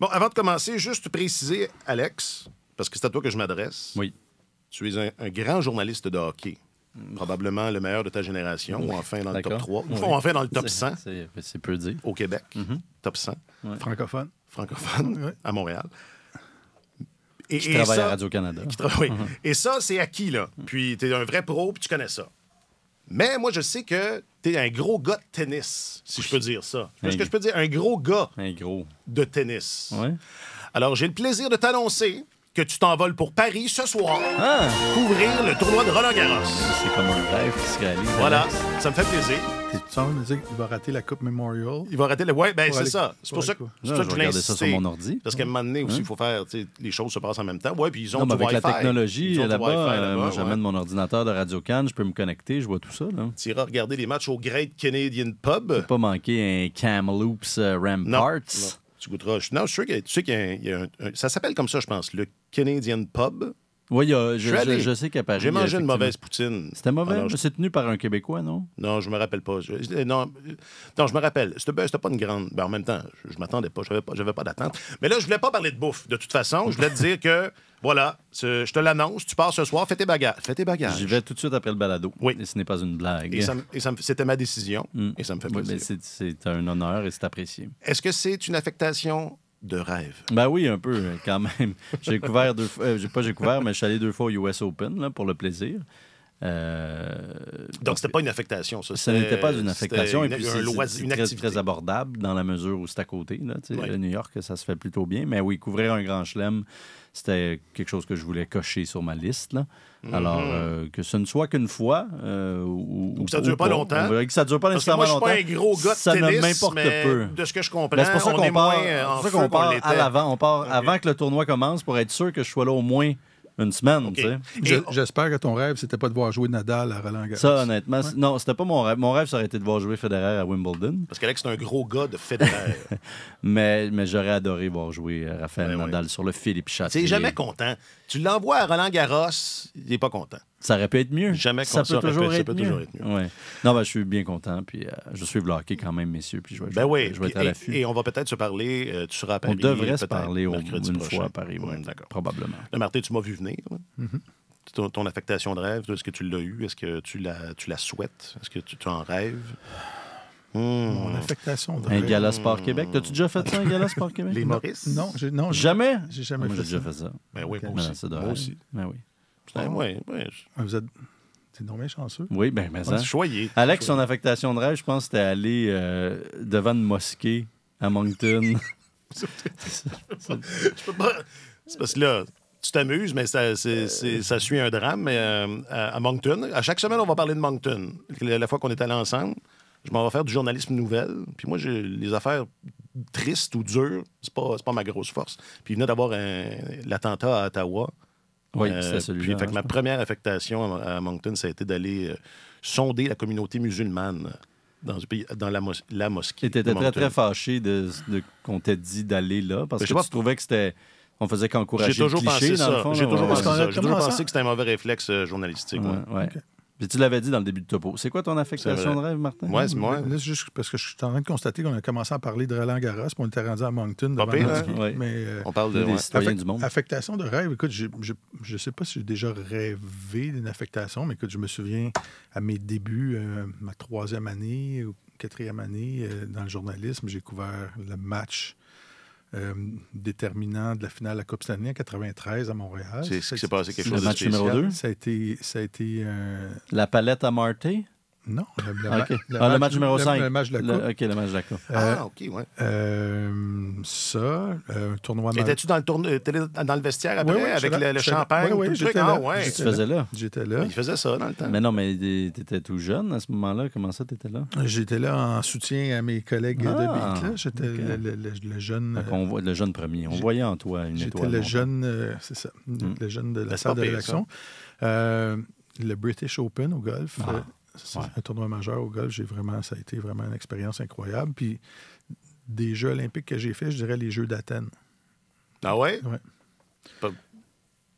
Bon, avant de commencer, juste préciser, Alex, parce que c'est à toi que je m'adresse. Oui. Tu es un, grand journaliste de hockey. Mm. Probablement le meilleur de ta génération, ou enfin dans le top 3, ou enfin dans le top 100. C'est peu dire. Au Québec, mm-hmm. top 100. Francophone. Francophone, à Montréal. Et, qui travaille à Radio-Canada. Oui. Mm-hmm. Et ça, c'est acquis, là. Mm. Puis tu es un vrai pro, puis tu connais ça. Mais moi, je sais que tu es un gros gars de tennis, si je peux dire ça. Est-ce que je peux dire un gros gars un gros. de tennis? Alors, j'ai le plaisir de t'annoncer que tu t'envoles pour Paris ce soir ah! pour couvrir le tournoi de Roland Garros. C'est comme un rêve qui se réalise. Voilà, ça me fait plaisir. Tu qu'il va rater la Coupe Memorial? Il va rater le. Oui, ben c'est ça. C'est pour ça que, je ça que je regarder ça sur mon ordi. Parce qu'à un moment donné aussi, hein? il faut faire. Les choses se passent en même temps. Oui, puis ils ont non, mais avec la technologie là-bas, euh, moi, j'amène mon ordinateur de Radio Cannes, je peux me connecter, je vois tout ça. Tu iras regarder les matchs au Great Canadian Pub. Pas manquer un Kamloops euh, Ramparts. Tu goûteras. Non, je suis sûr qu'il y a, un... ça s'appelle comme ça, je pense, le Canadian Pub. Oui, je, sais qu'à Paris. J'ai mangé une mauvaise poutine. C'était mauvais? C'est tenu par un Québécois, non? Non, je me rappelle pas. non, non, je me rappelle. Ben, c'était, pas une grande. Ben, en même temps, je, m'attendais pas. Je n'avais pas, j'avais pas d'attente. Mais là, je voulais pas parler de bouffe. De toute façon, je voulais te dire que. Voilà, je te l'annonce, tu pars ce soir, fais tes bagages. Fais tes bagages. J'y vais tout de suite après le balado. Oui. Et ce n'est pas une blague. c'était ma décision mm. et ça me fait plaisir. mais c'est un honneur et c'est apprécié. Est-ce que c'est une affectation de rêve. Ben oui, un peu quand même. J'ai couvert deux fois, euh, pas j'ai couvert, mais je suis allé deux fois au US Open là, pour le plaisir. Euh, donc, c'était pas une affectation, ça. n'était pas une affectation. et puis, c'est une très, très, abordable dans la mesure où c'est à côté. Là, New York, ça se fait plutôt bien. Mais oui, couvrir un grand chelem, c'était quelque chose que je voulais cocher sur ma liste. Alors, mhm. euh, que ce ne soit qu'une fois. Euh, ou, que ça ne dure pas, longtemps. Euh, que ça ne dure pas longtemps. Je suis pas un gros gars de tennis, ne m'importe peu. De ce que je comprends, ben, c'est pour ça qu'on part, moins, ça part à l'avant. On part avant que le tournoi commence pour être sûr que je sois là au moins une semaine. Okay. Je, j'espère que ton rêve, c'était pas de voir jouer Nadal à Roland Garros. Ça, honnêtement, non, c'était pas mon rêve. Mon rêve, ça aurait été de voir jouer Federer à Wimbledon. Parce qu'Alex, c'est un gros gars de Federer. mais, mais j'aurais adoré voir jouer euh, Raphaël Nadal sur le Philippe Chatrier. C'est jamais content. Tu l'envoies à Roland Garros, il est pas content ça aurait pu être mieux. Jamais ça, peut, ça toujours, être, ça peut mieux. toujours être mieux. Ouais. Non, ben, je suis bien content. Puis, euh, je suis bloqué quand même, messieurs. Puis je vais, ben oui, être à l'affût. Et on va peut-être se parler. Euh, tu seras à Paris. On devrait se parler au, mercredi une prochain. fois à Paris. Mm, d'accord. Probablement. Le Martin, tu m'as vu venir. Mm-hmm. ton, affectation de rêve, est-ce que tu l'as eu? Est-ce que tu la, souhaites? Est-ce que tu, en rêves? Hmm. Mon affectation de rêve. Un gala Sport Québec. T'as-tu déjà fait ça, un gala Sport Québec? Les Maurice? Non, non, jamais. J'ai jamais Moi, j'ai déjà fait ça. Ben oui, moi aussi. Ben, moi aussi. Ben oui. Ah ouais, ah, vous êtes. C'est chanceux. Oui, bien, mais ça. Hein. Choyé. Alex, son affectation de rêve, je pense, c'était aller euh, devant une mosquée à Moncton. c'est parce que là, tu t'amuses, mais ça, euh. ça, suit un drame. Euh, à Moncton, à chaque semaine, on va parler de Moncton. La fois qu'on est allé ensemble, je m'en vais faire du journalisme nouvelle. Puis moi, j'ai les affaires tristes ou dures, c'est pas, pas ma grosse force. Puis il venait d'avoir l'attentat à Ottawa. Oui, euh, c'est celui-là. fait ma hein. première affectation à Moncton, ça a été d'aller euh, sonder la communauté musulmane dans, pays, dans la, mosquée. Tu étais très, très fâché de, de qu'on t'ait dit d'aller là parce que je tu trouvais que c'était. On faisait qu'encourager le cliché, J'ai toujours, pensé, que c'était un mauvais réflexe euh, journalistique. Ouais, puis tu l'avais dit dans le début de topo. C'est quoi ton affectation de rêve, Martin? Oui, c'est moi. c'est juste parce que je suis en train de constater qu'on a commencé à parler de Roland Garros, puis on était rendu à Moncton. Hein? on euh, parle de, des citoyens du monde. Affectation de rêve. Écoute, je ne sais pas si j'ai déjà rêvé d'une affectation, mais écoute, je me souviens à mes débuts, euh, ma troisième année ou quatrième année euh, dans le journalisme, j'ai couvert le match euh, déterminant de la finale à la Coupe Stanley en 93 à Montréal. C'est ce qui s'est passé quelque chose de match spécial. numéro 2? Ça a été... Ça a été euh, La palette à Marty? Non, le, ah, ah, match, numéro 5. Le, match de la OK, le match ah, OK, ouais. Euh, ça, euh, tournoi... Étais-tu dans, euh, dans, le vestiaire après, avec le, champagne? Oui, oui, j'étais là. Tu ah, faisais là? J'étais là. Il faisait ça dans le temps. Mais non, mais t'étais tout jeune à ce moment-là. Comment ça, t'étais là? J'étais là en soutien à mes collègues de Beat. J'étais le, jeune... voit, le jeune premier. On voyait en toi une étoile. J'étais le jeune... Euh, c'est ça. Hmm. Le jeune de la ben, salle de réaction. le British Open au golf un tournoi majeur au golf. J'ai vraiment, ça a été vraiment une expérience incroyable. Puis des Jeux olympiques que j'ai fait, je dirais les Jeux d'Athènes. Ah ouais? Oui.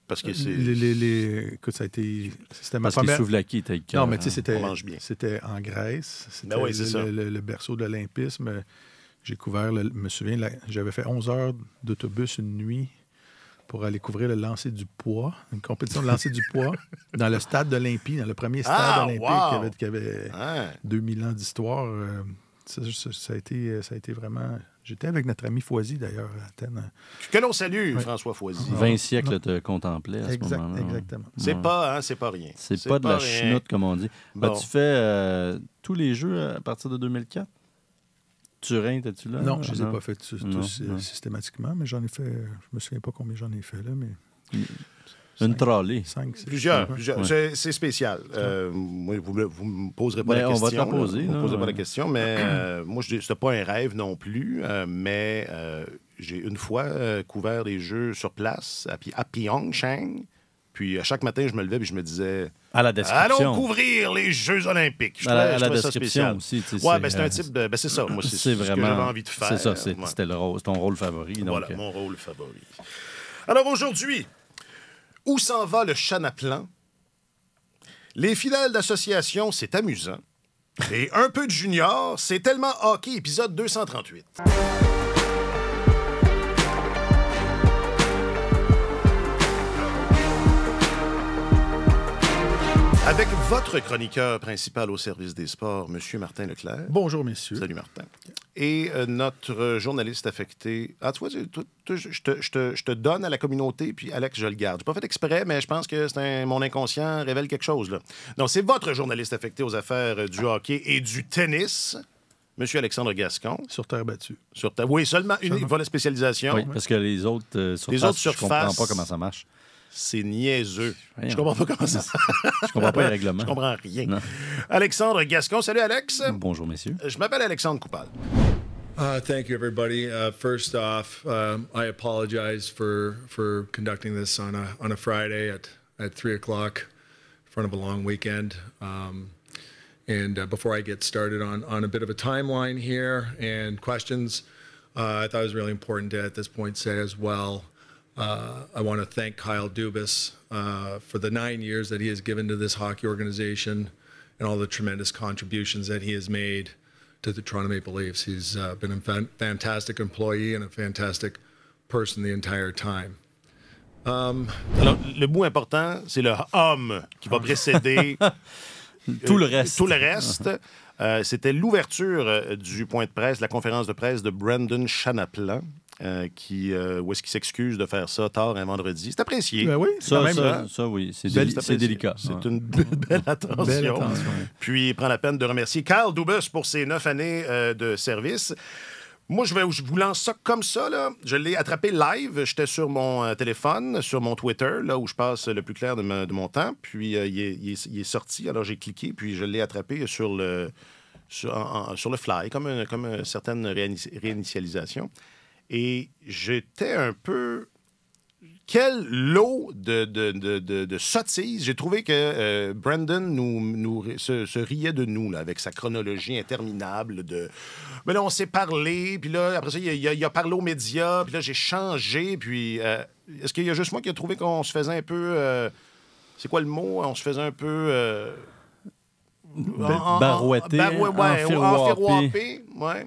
Parce que c'est. Les, Écoute, ça a été. C'était ma Parce était Non, mais tu sais, c'était. C'était en Grèce. C'était ben le, berceau de l'Olympisme. J'ai couvert, je me souviens, j'avais fait 11 heures d'autobus une nuit pour aller couvrir le lancer du poids, une compétition de lancer du poids dans le stade d'Olympie, dans le premier stade ah, olympique qui avait, 2000 hein? ans d'histoire. Euh, ça, a été, ça a été vraiment. J'étais avec notre ami Foisy, d'ailleurs, à Athènes. Que l'on salue, François Foisy. 20 siècles te contemplaient à moment-là. Exactement. C'est pas, hein, c'est pas rien. C'est pas, de la chenoute, comme on dit. tu fais euh, tous les jeux à partir de 2004? Turin, t'as-tu là? Non, je ne les ai pas fait euh, systématiquement, mais j'en ai fait, je me souviens pas combien j'en ai fait là, mais. Une trolley. plusieurs. plusieurs. C'est spécial. Euh, vous ne me poserez pas la ben, la on question. Va poser, vous ne pas la question, mais euh, moi, ce n'est pas un rêve non plus, mais j'ai une fois couvert des jeux sur place à, Pyongyang. Puis à chaque matin, je me levais et je me disais à la description. Allons couvrir les Jeux Olympiques. Je à la, description aussi. Ouais, ben, c'est un euh, type de. Ben, c'est ça. Moi, c'est ce que j'avais envie de faire. C'est ça. C'était ton rôle favori. Donc... Voilà, euh. mon rôle favori. Alors aujourd'hui, où s'en va le chanaplan? Les fidèles d'association, c'est amusant. Et un peu de junior, c'est tellement hockey, épisode 238. Avec votre chroniqueur principal au service des sports, M. Martin Leclerc. Bonjour, messieurs. Salut, Martin. Et euh, notre journaliste affecté. Ah, tu vois, je, te, donne à la communauté, puis Alex, je le garde. Je pas fait exprès, mais je pense que c'est mon inconscient révèle quelque chose. Là. Donc, c'est votre journaliste affecté aux affaires euh, du hockey et du tennis. Monsieur Alexandre Gascon. Sur terre battue. Sur terre. Oui, seulement une seulement. spécialisation. Oui, parce que les autres euh, les autres surfaces, je comprends pas comment ça marche. C'est niaiseux. Voyons. Je comprends pas comment ça. Je comprends pas les règlements. Je comprends rien. Non. Alexandre Gascon, salut Alex. Bonjour messieurs. Je m'appelle Alexandre Coupal. Uh, thank you, everybody. Uh, first off, um, I apologize for for conducting this on a on a Friday at at three o'clock, in front of a long weekend. Um, and uh, before I get started on on a bit of a timeline here and questions, uh, I thought it was really important to at this point say as well uh, I want to thank Kyle Dubas uh, for the nine years that he has given to this hockey organization and all the tremendous contributions that he has made to the Toronto Maple Leafs. He's uh, been a fan fantastic employee and a fantastic person the entire time. Um, Alors, le mot important, c'est le homme qui va précéder euh, tout le reste. Tout le reste. Euh, c'était l'ouverture euh, du point de presse, la conférence de presse de Brandon Chanaplan, Euh, qui, euh, où est-ce qu'il s'excuse de faire ça tard un vendredi. C'est apprécié. Ben ça, ça, oui, c'est délicat. C'est une belle attention. Puis, il prend la peine de remercier Carl Dubus pour ses neuf années euh, de service. Moi, je, vais, je vous lance ça comme ça. Là. Je l'ai attrapé live. J'étais sur mon téléphone, sur mon Twitter, là où je passe le plus clair de, mon temps. Puis, il, est, sorti. Alors, j'ai cliqué, puis je l'ai attrapé sur le, sur, le fly, comme, comme une certaine réinitialisation. Et j'étais un peu. Quel lot de, de, de, de, sottises. J'ai trouvé que euh, Brandon nous, nous se, riait de nous là, avec sa chronologie interminable de Mais ben là, on s'est parlé, puis là, après ça, il a, parlé aux médias, puis là, j'ai changé, puis euh, est-ce qu'il y a juste moi qui a trouvé qu'on se faisait un peu. Euh, c'est quoi le mot On se faisait un peu. Barouetté, Barouetté, ouais, ouais,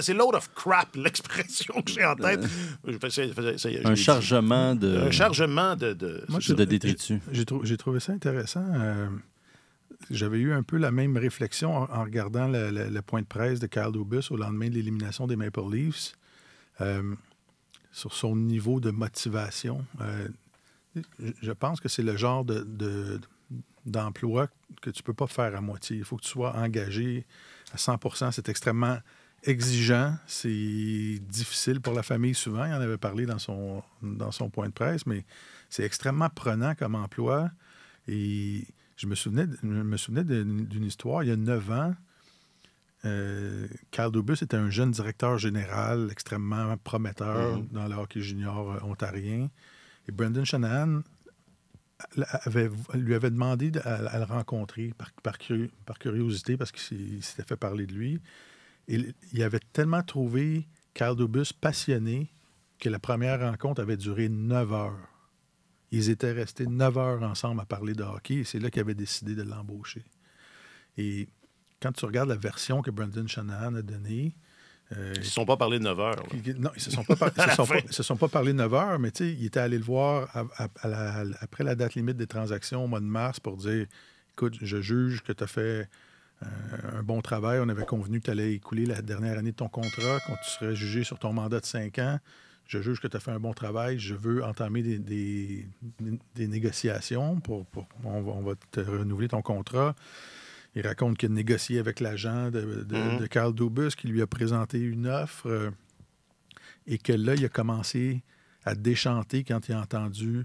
c'est load of crap, l'expression que j'ai en tête. Euh, un, chargement de... un chargement de. de de détritus. J'ai trouvé ça intéressant. Euh, j'avais eu un peu la même réflexion en, regardant le, point de presse de Kyle Dubus au lendemain de l'élimination des Maple Leafs euh, sur son niveau de motivation. je pense que c'est le genre de, d'emploi que tu ne peux pas faire à moitié. Il faut que tu sois engagé à 100 C'est extrêmement exigeant, c'est difficile pour la famille souvent. Il en avait parlé dans son, dans son point de presse, mais c'est extrêmement prenant comme emploi. Et je me souvenais, me d'une histoire il y a neuf ans. Euh, Carl Dubus était un jeune directeur général extrêmement prometteur mhm. dans le junior euh, ontarien. Et Brendan Shanahan lui avait demandé à, le rencontrer par, par curiosité parce qu'il s'était fait parler de lui il, avait tellement trouvé Carl Dubus passionné que la première rencontre avait duré 9 heures. Ils étaient restés 9 heures ensemble à parler de hockey et c'est là qu'il avait décidé de l'embaucher. Et quand tu regardes la version que Brendan Shanahan a donnée, euh, ils ne se sont pas parlé de 9 heures. Non, ils ne se, sont pas, parlé de 9 heures, mais tu sais, il était allé le voir après la date limite des transactions au mois de mars pour dire Écoute, je juge que tu as fait euh, un bon travail. On avait convenu que tu allais écouler la dernière année de ton contrat, quand tu serais jugé sur ton mandat de cinq ans. Je juge que tu as fait un bon travail. Je veux entamer des, négociations pour, on, va, te renouveler ton contrat. Il raconte qu'il a négocié avec l'agent de, de, mm-hmm. Dubus qui lui a présenté une offre euh, et que là, il a commencé à déchanter quand il a entendu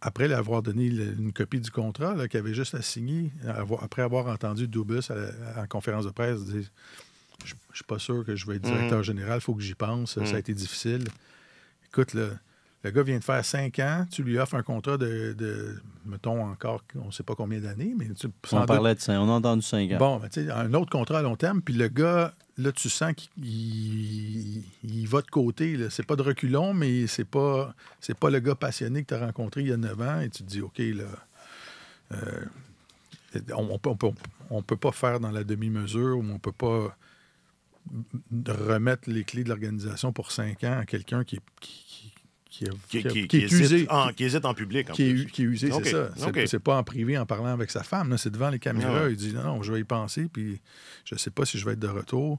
après l'avoir donné une copie du contrat, qu'il avait juste à signer, après avoir entendu Dubus en conférence de presse Je ne suis pas sûr que je vais être mhm. directeur général, il faut que j'y pense, ça a mhm. été difficile. Écoute, là, le gars vient de faire 5 ans, tu lui offres un contrat de, mettons encore, on ne sait pas combien d'années, mais tu, On parlait de 5, on a entendu 5 ans. Bon, ben, tu sais, un autre contrat à long terme, puis le gars, là, tu sens qu'il va de côté. C'est pas de reculon, mais c'est pas pas le gars passionné que tu as rencontré il y a 9 ans, et tu te dis, OK, là. Euh, on ne peut, pas faire dans la demi-mesure ou on ne peut pas remettre les clés de l'organisation pour 5 ans à quelqu'un qui, qui, est usé. En, qui hésite en public. qui, est, usé, c'est ça. C'est, pas en privé en parlant avec sa femme. C'est devant les caméras. Ah il dit non, je vais y penser, puis je sais pas si je vais être de retour.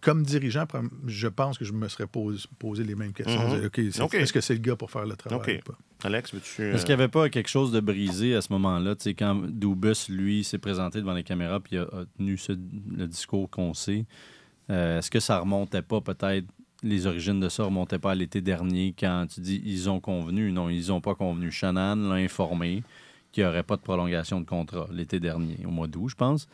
Comme dirigeant, je pense que je me serais posé, les mêmes questions. Mm-hmm. est, ce que c'est le gars pour faire le travail Alex, veux-tu. Euh, est-ce qu'il n'y avait pas quelque chose de brisé à ce moment-là? Quand Doubus, lui, s'est présenté devant les caméras puis a, tenu le discours qu'on sait, euh, est-ce que ça remontait pas peut-être les origines de ça remontaient pas à l'été dernier quand tu dis ils ont convenu. Non, ils n'ont pas convenu. Shanahan l'a informé qu'il n'y aurait pas de prolongation de contrat l'été dernier, au mois d'août, je pense.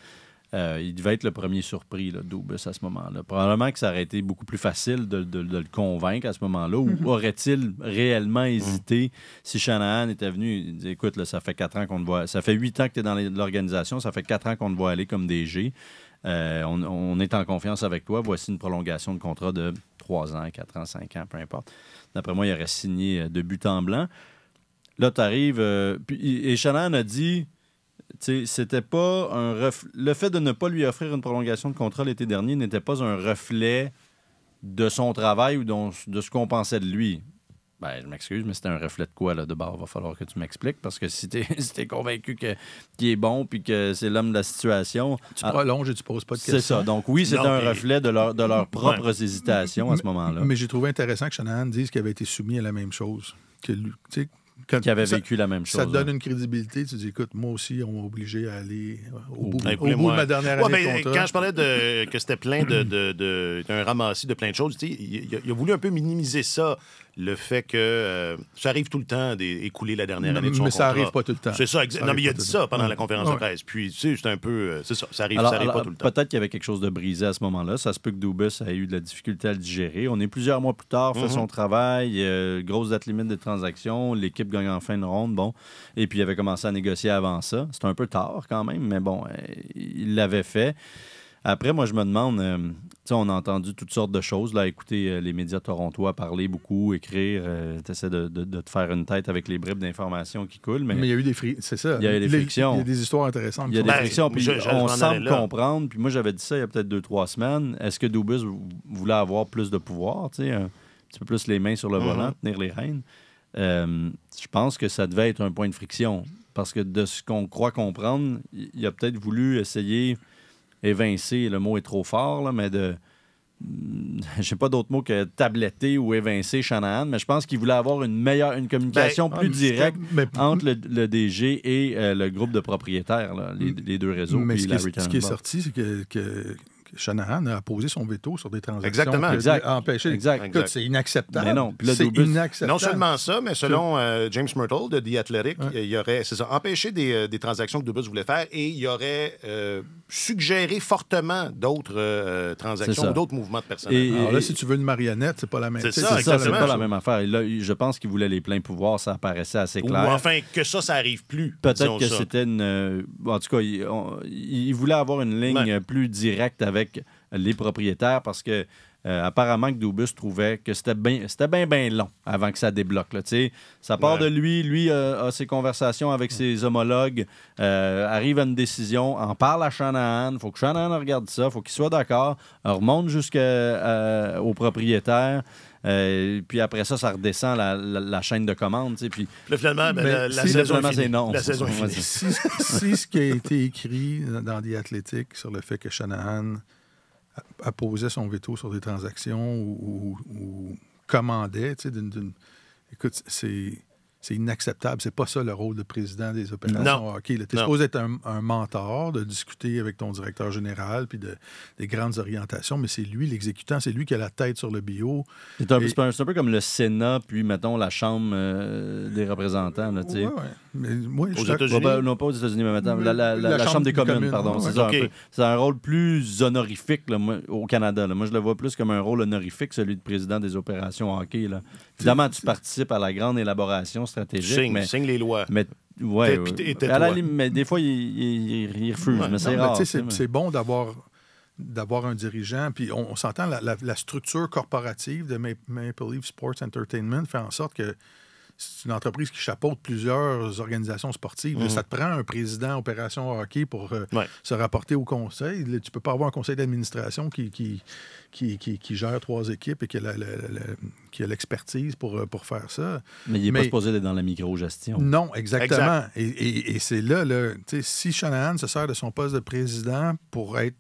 Euh, il devait être le premier surpris, le double à ce moment-là. Probablement que ça aurait été beaucoup plus facile de, le convaincre à ce moment-là. Ou mm-hmm. aurait-il réellement mm-hmm. hésité si Shanahan était venu et dit, Écoute, ça fait quatre ans qu'on te voit. Ça fait huit ans que tu es dans l'organisation, ça fait quatre ans qu'on te voit aller comme DG. Euh, on, est en confiance avec toi. Voici une prolongation de contrat de 3 ans, 4 ans, 5 ans, peu importe. D'après moi, il aurait signé euh, de but en blanc. Là, tu arrives. Euh, et Shannon a dit c'était pas un Le fait de ne pas lui offrir une prolongation de contrat l'été dernier n'était pas un reflet de son travail ou de ce qu'on pensait de lui. Ben, je m'excuse, mais c'est un reflet de quoi, là, de bord? Va falloir que tu m'expliques, parce que si t'es si convaincu qu'il est bon puis que c'est l'homme de la situation... Tu ah, prolonges et tu poses pas de questions. C'est ça. Donc oui, c'est un reflet de, leur, de leurs propres hésitations à ce moment-là. Mais j'ai trouvé intéressant que Shanahan dise qu'il avait été soumis à la même chose. Que, qui avait vécu la même chose. Ça te donne hein. une crédibilité. Tu dis, écoute, moi aussi, on m'a obligé à aller euh, au bout, ben, de ma dernière année ben, Quand je parlais de, que c'était plein de, de, de, un ramassis de plein de choses, tu sais, il, a voulu un peu minimiser ça le fait que euh, ça arrive tout le temps d'écouler la dernière année de son ça n'arrive pas tout le temps. C'est ça, Non, mais il a dit ça pendant la conférence de presse. Puis, tu sais, c'est un peu. Euh, c'est ça, ça arrive, pas tout le temps. Peut-être qu'il y avait quelque chose de brisé à ce moment-là. Ça se peut que Dubus a eu de la difficulté à le digérer. On est plusieurs mois plus tard, fait mm-hmm. son travail, euh, grosse date limite de transactions, l'équipe gagne fin de ronde, bon. Et puis, il avait commencé à négocier avant ça. C'est un peu tard quand même, mais bon, il l'avait fait. Après, moi, je me demande on a entendu toutes sortes de choses. Là, écoutez, euh, les médias torontois parler beaucoup, écrire, euh, de, te faire une tête avec les bribes d'informations qui coulent. Mais, il y a eu des frictions. C'est ça. Il y a eu des frictions. Il y a des histoires intéressantes. Il y a des frictions. on semble comprendre. Puis moi, j'avais dit ça il y a peut-être deux, trois semaines. Est-ce que Dubus voulait avoir plus de pouvoir, tu un petit peu plus les mains sur le mhm. volant, tenir les rênes? Euh, je pense que ça devait être un point de friction. Parce que de ce qu'on croit comprendre, il a peut-être voulu essayer évincer, le mot est trop fort, là, mais de. J'ai pas d'autre mot que tabletter ou évincer Shanahan, mais je pense qu'il voulait avoir une meilleure, une communication ben, plus directe entre le, DG et euh, le groupe de propriétaires, les, deux réseaux. Mais ce, qui est, sorti, c'est que Shanahan a posé son veto sur des transactions. Exactement. C'est inacceptable. non. seulement ça, mais selon euh, James Myrtle de The Athletic, il y aurait, c'est ça, empêché des, euh, des, transactions que Dubus voulait faire et il y aurait euh, suggéré fortement d'autres transactions d'autres mouvements de personnel. Et, Alors là, si tu veux une marionnette, c'est pas la même. C'est ça, c'est pas la même affaire. je pense qu'il voulait les pleins pouvoirs, ça paraissait assez clair. Ou enfin que ça, ça arrive plus. Peut-être que c'était une, en tout cas, il, voulait avoir une ligne plus directe avec avec les propriétaires parce que euh, apparemment que Dubus trouvait que c'était bien c'était bien long avant que ça débloque. Là, ça part de lui, lui euh, a ses conversations avec ses homologues, euh, arrive à une décision, en parle à Shanahan, faut que Shanahan regarde ça, faut qu'il soit d'accord, remonte jusqu'au propriétaire. Euh, puis après ça, ça redescend la, chaîne de commande. puis, finalement, la, saison la, C'est ce qui a été écrit dans The Athletic sur le fait que Shanahan apposait son veto sur des transactions ou, commandait. Écoute, c'est c'est inacceptable. C'est pas ça le rôle de président des opérations non. hockey. Tu es supposé être un, mentor, de discuter avec ton directeur général, puis de, des grandes orientations, mais c'est lui l'exécutant, c'est lui qui a la tête sur le bio. C'est un, peu comme le Sénat, puis, mettons, la Chambre euh, des représentants. Là, ouais, non, pas aux États-Unis, mais la, Chambre, des, communes, pardon. C'est un, rôle plus honorifique au Canada. Moi, je le vois plus comme un rôle honorifique, celui de président des opérations hockey. Là. Évidemment, tu participes à la grande élaboration stratégique. Signe, les lois. Mais, des fois, ils refusent. mais c'est bon d'avoir un dirigeant. Puis on, s'entend, la, la, structure corporative de Maple Leaf Sports Entertainment fait en sorte que c'est une entreprise qui chapeaute plusieurs organisations sportives. Mhm. Ça te prend un président opération hockey pour euh, se rapporter au conseil. Tu ne peux pas avoir un conseil d'administration qui qui, gère trois équipes et qui a l'expertise pour, euh, pour faire ça. Mais il n'est pas supposé dans la micro-gestion. Non, exactement. Et, c'est là, là si Shanahan se sert de son poste de président pour être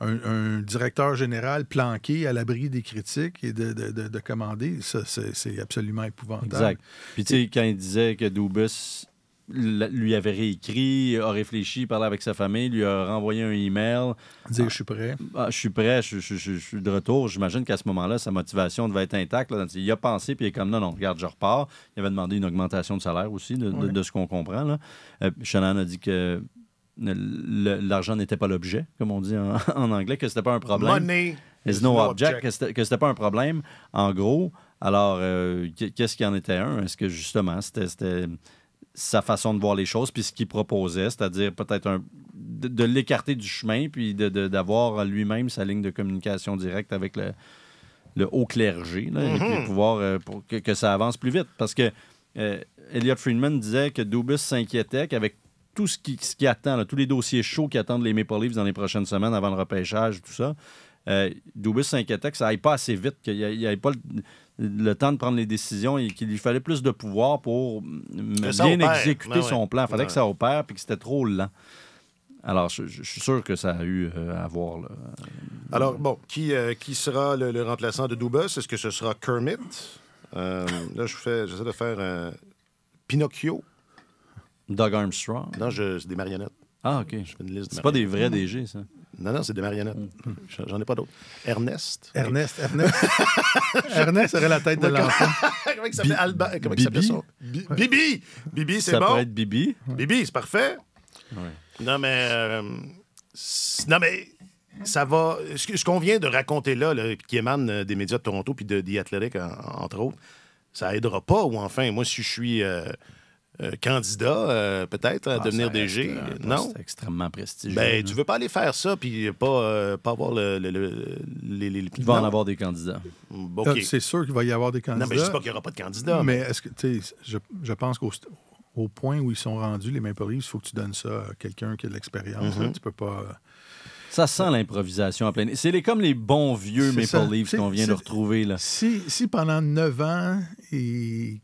un, directeur général planqué à l'abri des critiques et de, de, commander, ça, c'est absolument épouvantable. Exact. Puis, tu sais, quand il disait que Dubus lui avait réécrit, a réfléchi, parlé avec sa famille, lui a renvoyé un email. Dire ah, ah, je suis prêt. je suis prêt, je, suis de retour. J'imagine qu'à ce moment-là, sa motivation devait être intacte. il a pensé, puis il est comme non, non, regarde, je repars. Il avait demandé une augmentation de salaire aussi, de, ce qu'on comprend. Là. Euh, Shannon a dit que l'argent n'était pas l'objet, comme on dit en, anglais, que c'était pas un problème. Money no, object, que c'était pas un problème. En gros, alors, euh, qu'est-ce qui en était un? Est-ce que justement, c'était sa façon de voir les choses, puis ce qu'il proposait, c'est-à-dire peut-être de, l'écarter du chemin, puis d'avoir lui-même sa ligne de communication directe avec le, haut clergé, mm-hmm. pouvoir euh, pour que, ça avance plus vite. Parce que euh, Elliot Friedman disait que Dubus s'inquiétait qu'avec tout ce qui, attend, tous les dossiers chauds qui attendent les Maple Leafs dans les prochaines semaines avant le repêchage, tout ça. Euh, Dubis s'inquiétait que ça n'aille pas assez vite, qu'il n'y avait pas le, temps de prendre les décisions et qu'il lui fallait plus de pouvoir pour bien exécuter ben son plan. Il fallait que ça opère et que c'était trop lent. Alors, je, suis sûr que ça a eu euh, à voir. Alors, bon, qui, euh, qui sera le, remplaçant de Dubus? Est-ce que ce sera Kermit? Euh, là, je fais, j'essaie de faire un Pinocchio. Doug Armstrong? Non, je, c'est des marionnettes. Ah, OK. Je fais une liste C'est pas des vrais DG, ça. Non, non, c'est des marionnettes. J'en ai pas d'autres. Ernest. Ernest, Ernest. Ernest aurait la tête de l'enfant. comment il s'appelle? Comment il ça? Bibi! Bibi, c'est bon. Ça bon. être Bibi. Bibi, c'est parfait. Ouais. Non, mais. Euh, non, mais. Ça va. Ce qu'on vient de raconter là, qui émane euh, des médias de Toronto puis de The Athletic, entre autres, ça aidera pas. Ou enfin, moi, si je suis. Euh, euh, candidat, euh, peut-être, à ah, devenir DG. Euh, non. C'est extrêmement prestigieux. Ben, tu veux pas aller faire ça puis pas, pas avoir les, Il va en avoir des candidats. C'est sûr qu'il va y avoir des candidats. Non, mais je dis pas qu'il n'y aura pas de candidats. Mais, est-ce que, tu sais, je, pense qu'au point où ils sont rendus, les Maple Leafs, il faut que tu donnes ça à quelqu'un qui a de l'expérience. Mm-hmm. Tu peux pas. Ça sent l'improvisation à plein C'est les, comme les bons vieux Maple Leafs qu'on vient de retrouver. Là. Si, pendant neuf ans, ils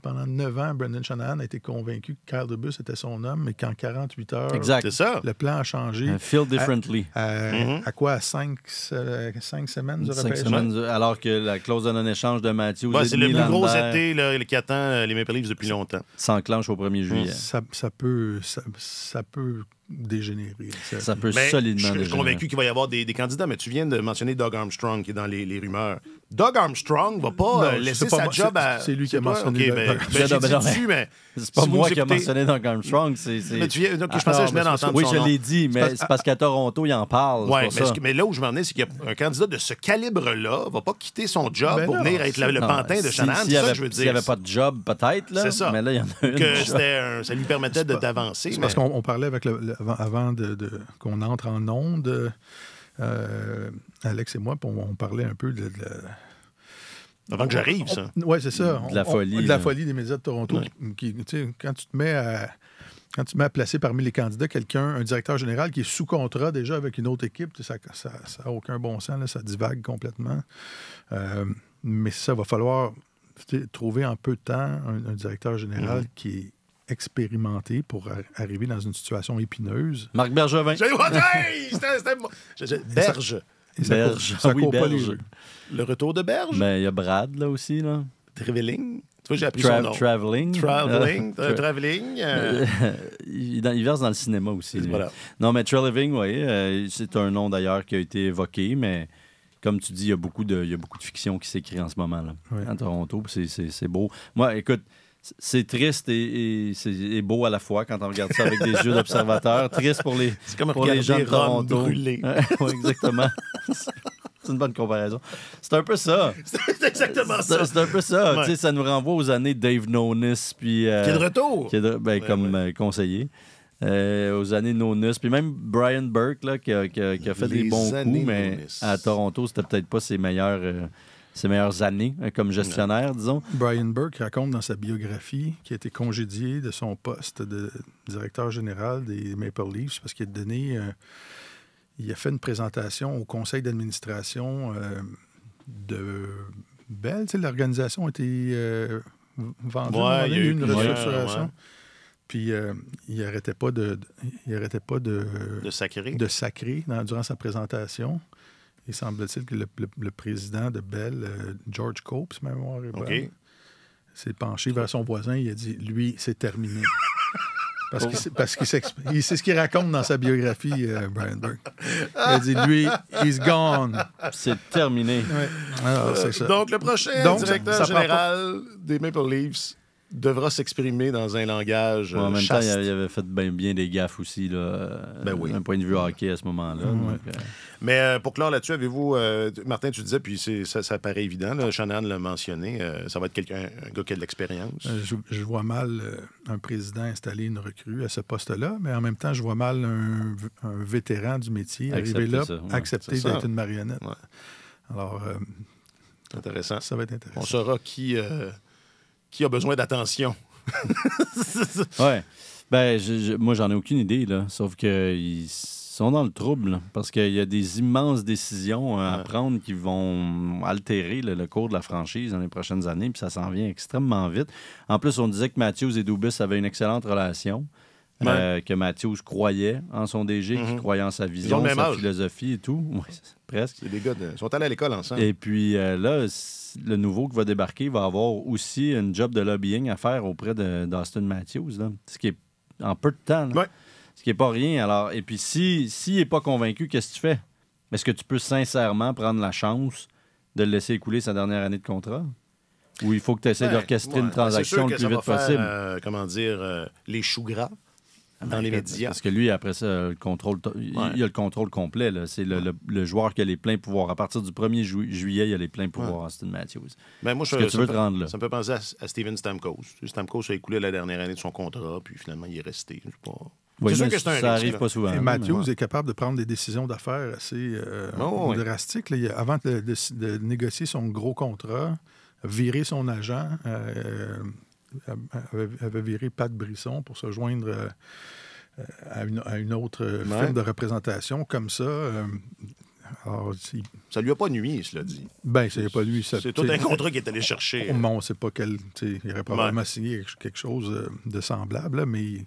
pendant neuf ans, Brendan Shanahan a été convaincu que Kyle DeBus était son homme, mais qu'en 48 heures, exact. Ça. le plan a changé. feel differently. Mm-hmm. À, quoi? À cinq semaines Cinq semaines, alors que la clause de non-échange de Matthew, c'est le plus gros été là, qui attend euh, les Maple Leafs depuis longtemps. S'enclenche au 1er juillet. Mm. Ça, peut... Ça, peut dégénérer. Ça, peut solidement solidement Je suis convaincu qu'il va y avoir des, candidats, mais tu viens de mentionner Doug Armstrong qui est dans les, les rumeurs. Doug Armstrong va pas euh, laisser sa job à. C'est lui qui a mentionné Doug ben, Armstrong ben, ». Ben, c'est pas moi qui ai mentionné Doug Armstrong. c'est... je ah, pensais que je Oui, je l'ai dit, mais c'est parce qu'à Toronto, il en parle. Oui, mais, là où je m'en ai, c'est qu'un candidat de ce calibre-là va pas quitter son job pour venir être le, pantin de Shannon. S'il n'y avait pas de job, peut-être. ça. Mais là, il y en a une. Que ça lui permettait d'avancer. Parce qu'on parlait avec avant qu'on entre en onde. Euh, Alex et moi, on, parlait un peu de, avant que j'arrive, ça. Oui, c'est ça. De la folie. de la folie des médias de Toronto. quand tu te mets à. Quand tu mets à placer parmi les candidats quelqu'un, un directeur général qui est sous contrat déjà avec une autre équipe, ça n'a ça, aucun bon sens, ça divague complètement. Euh, mais ça va falloir trouver en peu de temps un, directeur général mm. qui est expérimenté pour arriver dans une situation épineuse. Marc Bergevin. Berge. Ça, Berge. Ah pas les jeux. Le retour de Berge. Mais ben, il y a Brad, là aussi. là. Traveling. Tu vois, j'ai appris son nom. Traveling. Traveling. traveling. Euh. il, verse dans le cinéma aussi. Non, mais Traveling, oui, euh, c'est un nom d'ailleurs qui a été évoqué, mais comme tu dis, il y a beaucoup de, il y a beaucoup de fiction qui s'écrit en ce moment là, en à Toronto. C'est beau. Moi, écoute, c'est triste et, c'est beau à la fois quand on regarde ça avec des yeux d'observateur. Triste pour les, comme pour les gens de Toronto. ouais, exactement. C'est une bonne comparaison. C'est un peu ça. c'est exactement ça. C'est un peu ça. Ça nous renvoie aux années Dave Nonis. Puis, euh, qui est de retour. Ben, comme euh, conseiller. Euh, aux années Nonis. Puis même Brian Burke, là, qui, a, fait des bons coups, mais à Toronto, c'était peut-être pas ses meilleurs ses meilleures années hein, comme gestionnaire, disons. Brian Burke raconte dans sa biographie qu'il a été congédié de son poste de directeur général des Maple Leafs parce qu'il a donné il a fait une présentation au conseil d'administration euh, de Bell. L'organisation a été euh, vendue. Ouais, il y a eu une restructuration. Puis euh, il n'arrêtait pas de, il arrêtait pas de, de sacrer, de sacrer durant sa présentation. Il semble-t-il que le, président de Bell, George Cope, si ma mémoire est bonne, s'est penché vers son voisin. Il a dit Lui, c'est terminé. Parce qu'il c'est ce qu'il raconte dans sa biographie, euh, Brian Burke. Il dit, lui, he's gone. C'est terminé. Ah, ça. Donc, le prochain directeur général des Maple Leafs, devra s'exprimer dans un langage. en euh, même temps, il avait fait bien, bien des gaffes aussi, là, d'un euh, ben point de vue hockey à ce moment-là. Mhm. Euh. Mais pour clore là-dessus, avez-vous. Martin, tu disais, puis ça, ça paraît évident, là, Shannon l'a mentionné, ça va être quelqu'un, un gars qui a de l'expérience. Je, vois mal un président installer une recrue à ce poste-là, mais en même temps, je vois mal un, vétéran du métier arriver là, accepter d'être une marionnette. Alors. Intéressant. Ça va être intéressant. On saura qui qui a besoin d'attention. ouais. Ben, moi, j'en ai aucune idée, là. Sauf qu'ils sont dans le trouble, parce qu'il y a des immenses décisions à prendre qui vont altérer le cours de la franchise dans les prochaines années, puis ça s'en vient extrêmement vite. En plus, on disait que Matthews et Dubus avaient une excellente relation. Euh, que Matthews croyait en son DG, qui mhm. croyait en sa vision, sa philosophie et tout. presque. Ils sont allés à l'école ensemble. Et puis euh, là, le nouveau qui va débarquer va avoir aussi une job de lobbying à faire auprès d'Austin Matthews, ce qui est en peu de temps. Ce qui n'est pas rien. Alors, et puis s'il si, si n'est pas convaincu, qu'est-ce que tu fais? Est-ce que tu peux sincèrement prendre la chance de le laisser écouler sa dernière année de contrat? Ou il faut que tu essaies ben, d'orchestrer une ben, transaction le plus vite possible? Euh, comment dire, les choux gras dans les médias. Parce que lui, après ça, contrôle, il a le contrôle complet. C'est le, joueur qui a les pleins pouvoirs. À partir du 1er juillet, il a les pleins pouvoirs, Austin Matthews. Ben moi, je, tu veux te rendre là? Ça me fait penser à, à, Steven Stamkos. Stamkos a écoulé la dernière année de son contrat, puis finalement, il est resté. Je sûr que ça risque, arrive pas souvent. Et hein, Matthews est capable de prendre des décisions d'affaires assez euh, ah drastiques. Avant de, négocier son gros contrat, virer son agent, euh, avait, viré Pat Brisson pour se joindre euh, à, une, autre forme de représentation comme ça. Euh, ça lui a pas nuit, cela dit. Ben, ça a pas nuit. C'est tout un contrat qu'il est allé chercher. Euh. On, sait pas quel. Il aurait probablement signé quelque chose de semblable, mais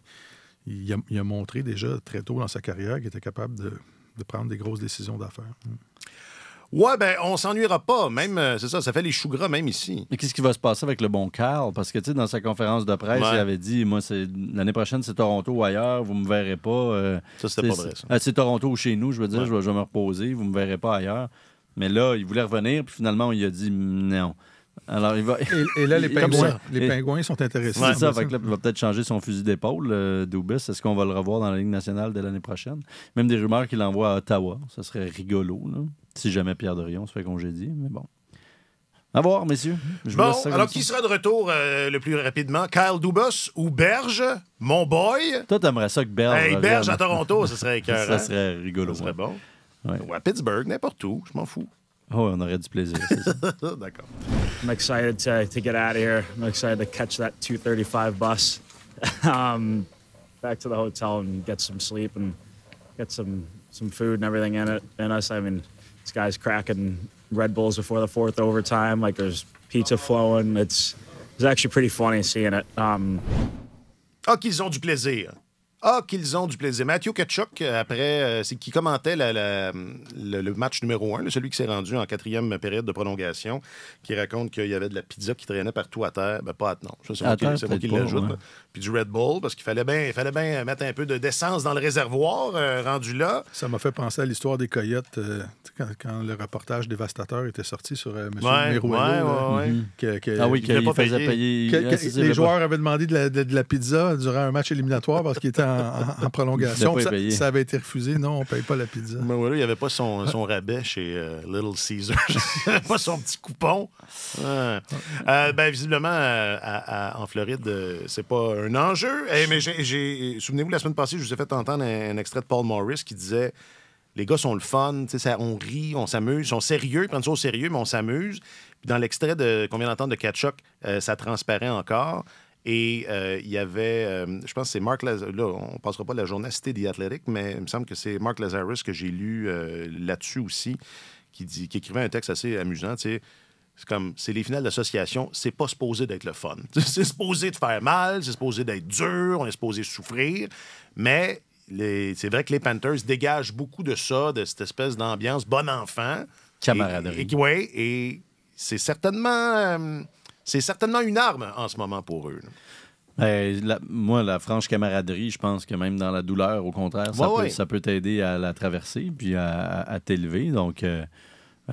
il, a, montré déjà très tôt dans sa carrière qu'il était capable de, de prendre des grosses décisions d'affaires. Ouais, ben on s'ennuiera pas. Même, euh, c'est ça, ça fait les choux gras même ici. Mais qu'est-ce qui va se passer avec le bon Carl? Parce que, tu sais, dans sa conférence de presse, il avait dit, moi, c'est l'année prochaine, c'est Toronto ou ailleurs, vous me verrez pas. Euh, ça, c'était pas vrai, euh, c'est Toronto ou chez nous, je veux dire, je, vais, me reposer, vous me verrez pas ailleurs. Mais là, il voulait revenir, puis finalement, il a dit mm, non. Alors, il va... Et, là, les pingouins, sont intéressés. C'est ça, fait là, il va peut-être changer son fusil d'épaule, euh, Est-ce qu'on va le revoir dans la Ligue nationale de l'année prochaine? Même des rumeurs qu'il envoie à Ottawa, ça serait rigolo. là. Si jamais Pierre Dorion se fait congédier, mais bon. À voir, messieurs. Je bon, alors qui sera de retour euh, le plus rapidement? Kyle Dubos ou Berge? Mon boy? Toi, t'aimerais ça que Berge. Hey, Berge à Toronto, ce serait écœurant. ça serait rigolo. Ça serait bon. Ouais. Ou à Pittsburgh, n'importe où, je m'en fous. Oh, on aurait du plaisir. D'accord. I'm excited to, to get out of here. I'm excited to catch that 235 bus um, back to the hotel and get some sleep and get some, some food and everything in it. And us, I mean, This guy's cracking Red Bulls before the fourth overtime. Like there's pizza flowing. It's it's actually pretty funny seeing it. Um, Ah, qu'ils ont du plaisir. Ah, qu'ils ont du plaisir. Mathieu Kachuk, euh, après, euh, c'est qui commentait le, match numéro 1, celui qui s'est rendu en quatrième période de prolongation, qui raconte qu'il y avait de la pizza qui traînait partout à terre. Ben, pas à non. c'est moi qui, l'ajoute. Puis du Red Bull, parce qu'il fallait bien, il mettre un peu de d'essence dans le réservoir euh, rendu là. Ça m'a fait penser à l'histoire des coyotes quand, le reportage dévastateur était sorti sur M. Ouais, mhm. ah oui, qu'il faisait payer. les joueurs avaient demandé de la, la pizza durant un match éliminatoire parce qu'il était en en, prolongation. Ça, avait été refusé. Non, on ne paye pas la pizza. Mais il n'y avait pas son, rabais chez euh, Little Caesar. pas son petit coupon. Euh, ben, visiblement, euh, en Floride, c'est pas un enjeu. Eh, mais Souvenez-vous, la semaine passée, je vous ai fait entendre un, extrait de Paul Morris qui disait les gars sont le fun, ça, on rit, on s'amuse, Ils sont sérieux, ils prennent ça au sérieux, mais on s'amuse. dans l'extrait qu'on vient d'entendre de Ketchup, ça transparaît encore. Et euh, il y avait, euh, je pense que c'est Mark Lazarus, là, on ne passera pas la journée à Cité mais il me semble que c'est Mark Lazarus que j'ai lu euh, là-dessus aussi, qui, dit, qui écrivait un texte assez amusant, C'est comme, c'est les finales d'association, c'est pas supposé d'être le fun. C'est supposé de faire mal, c'est supposé d'être dur, on est supposé souffrir, mais c'est vrai que les Panthers dégagent beaucoup de ça, de cette espèce d'ambiance bon enfant. Camaraderie. Et, et c'est certainement c'est certainement une arme en ce moment pour eux. Ben, moi, la franche camaraderie, je pense que même dans la douleur, au contraire, ça, peut, t'aider à la traverser puis à, t'élever. Donc, euh,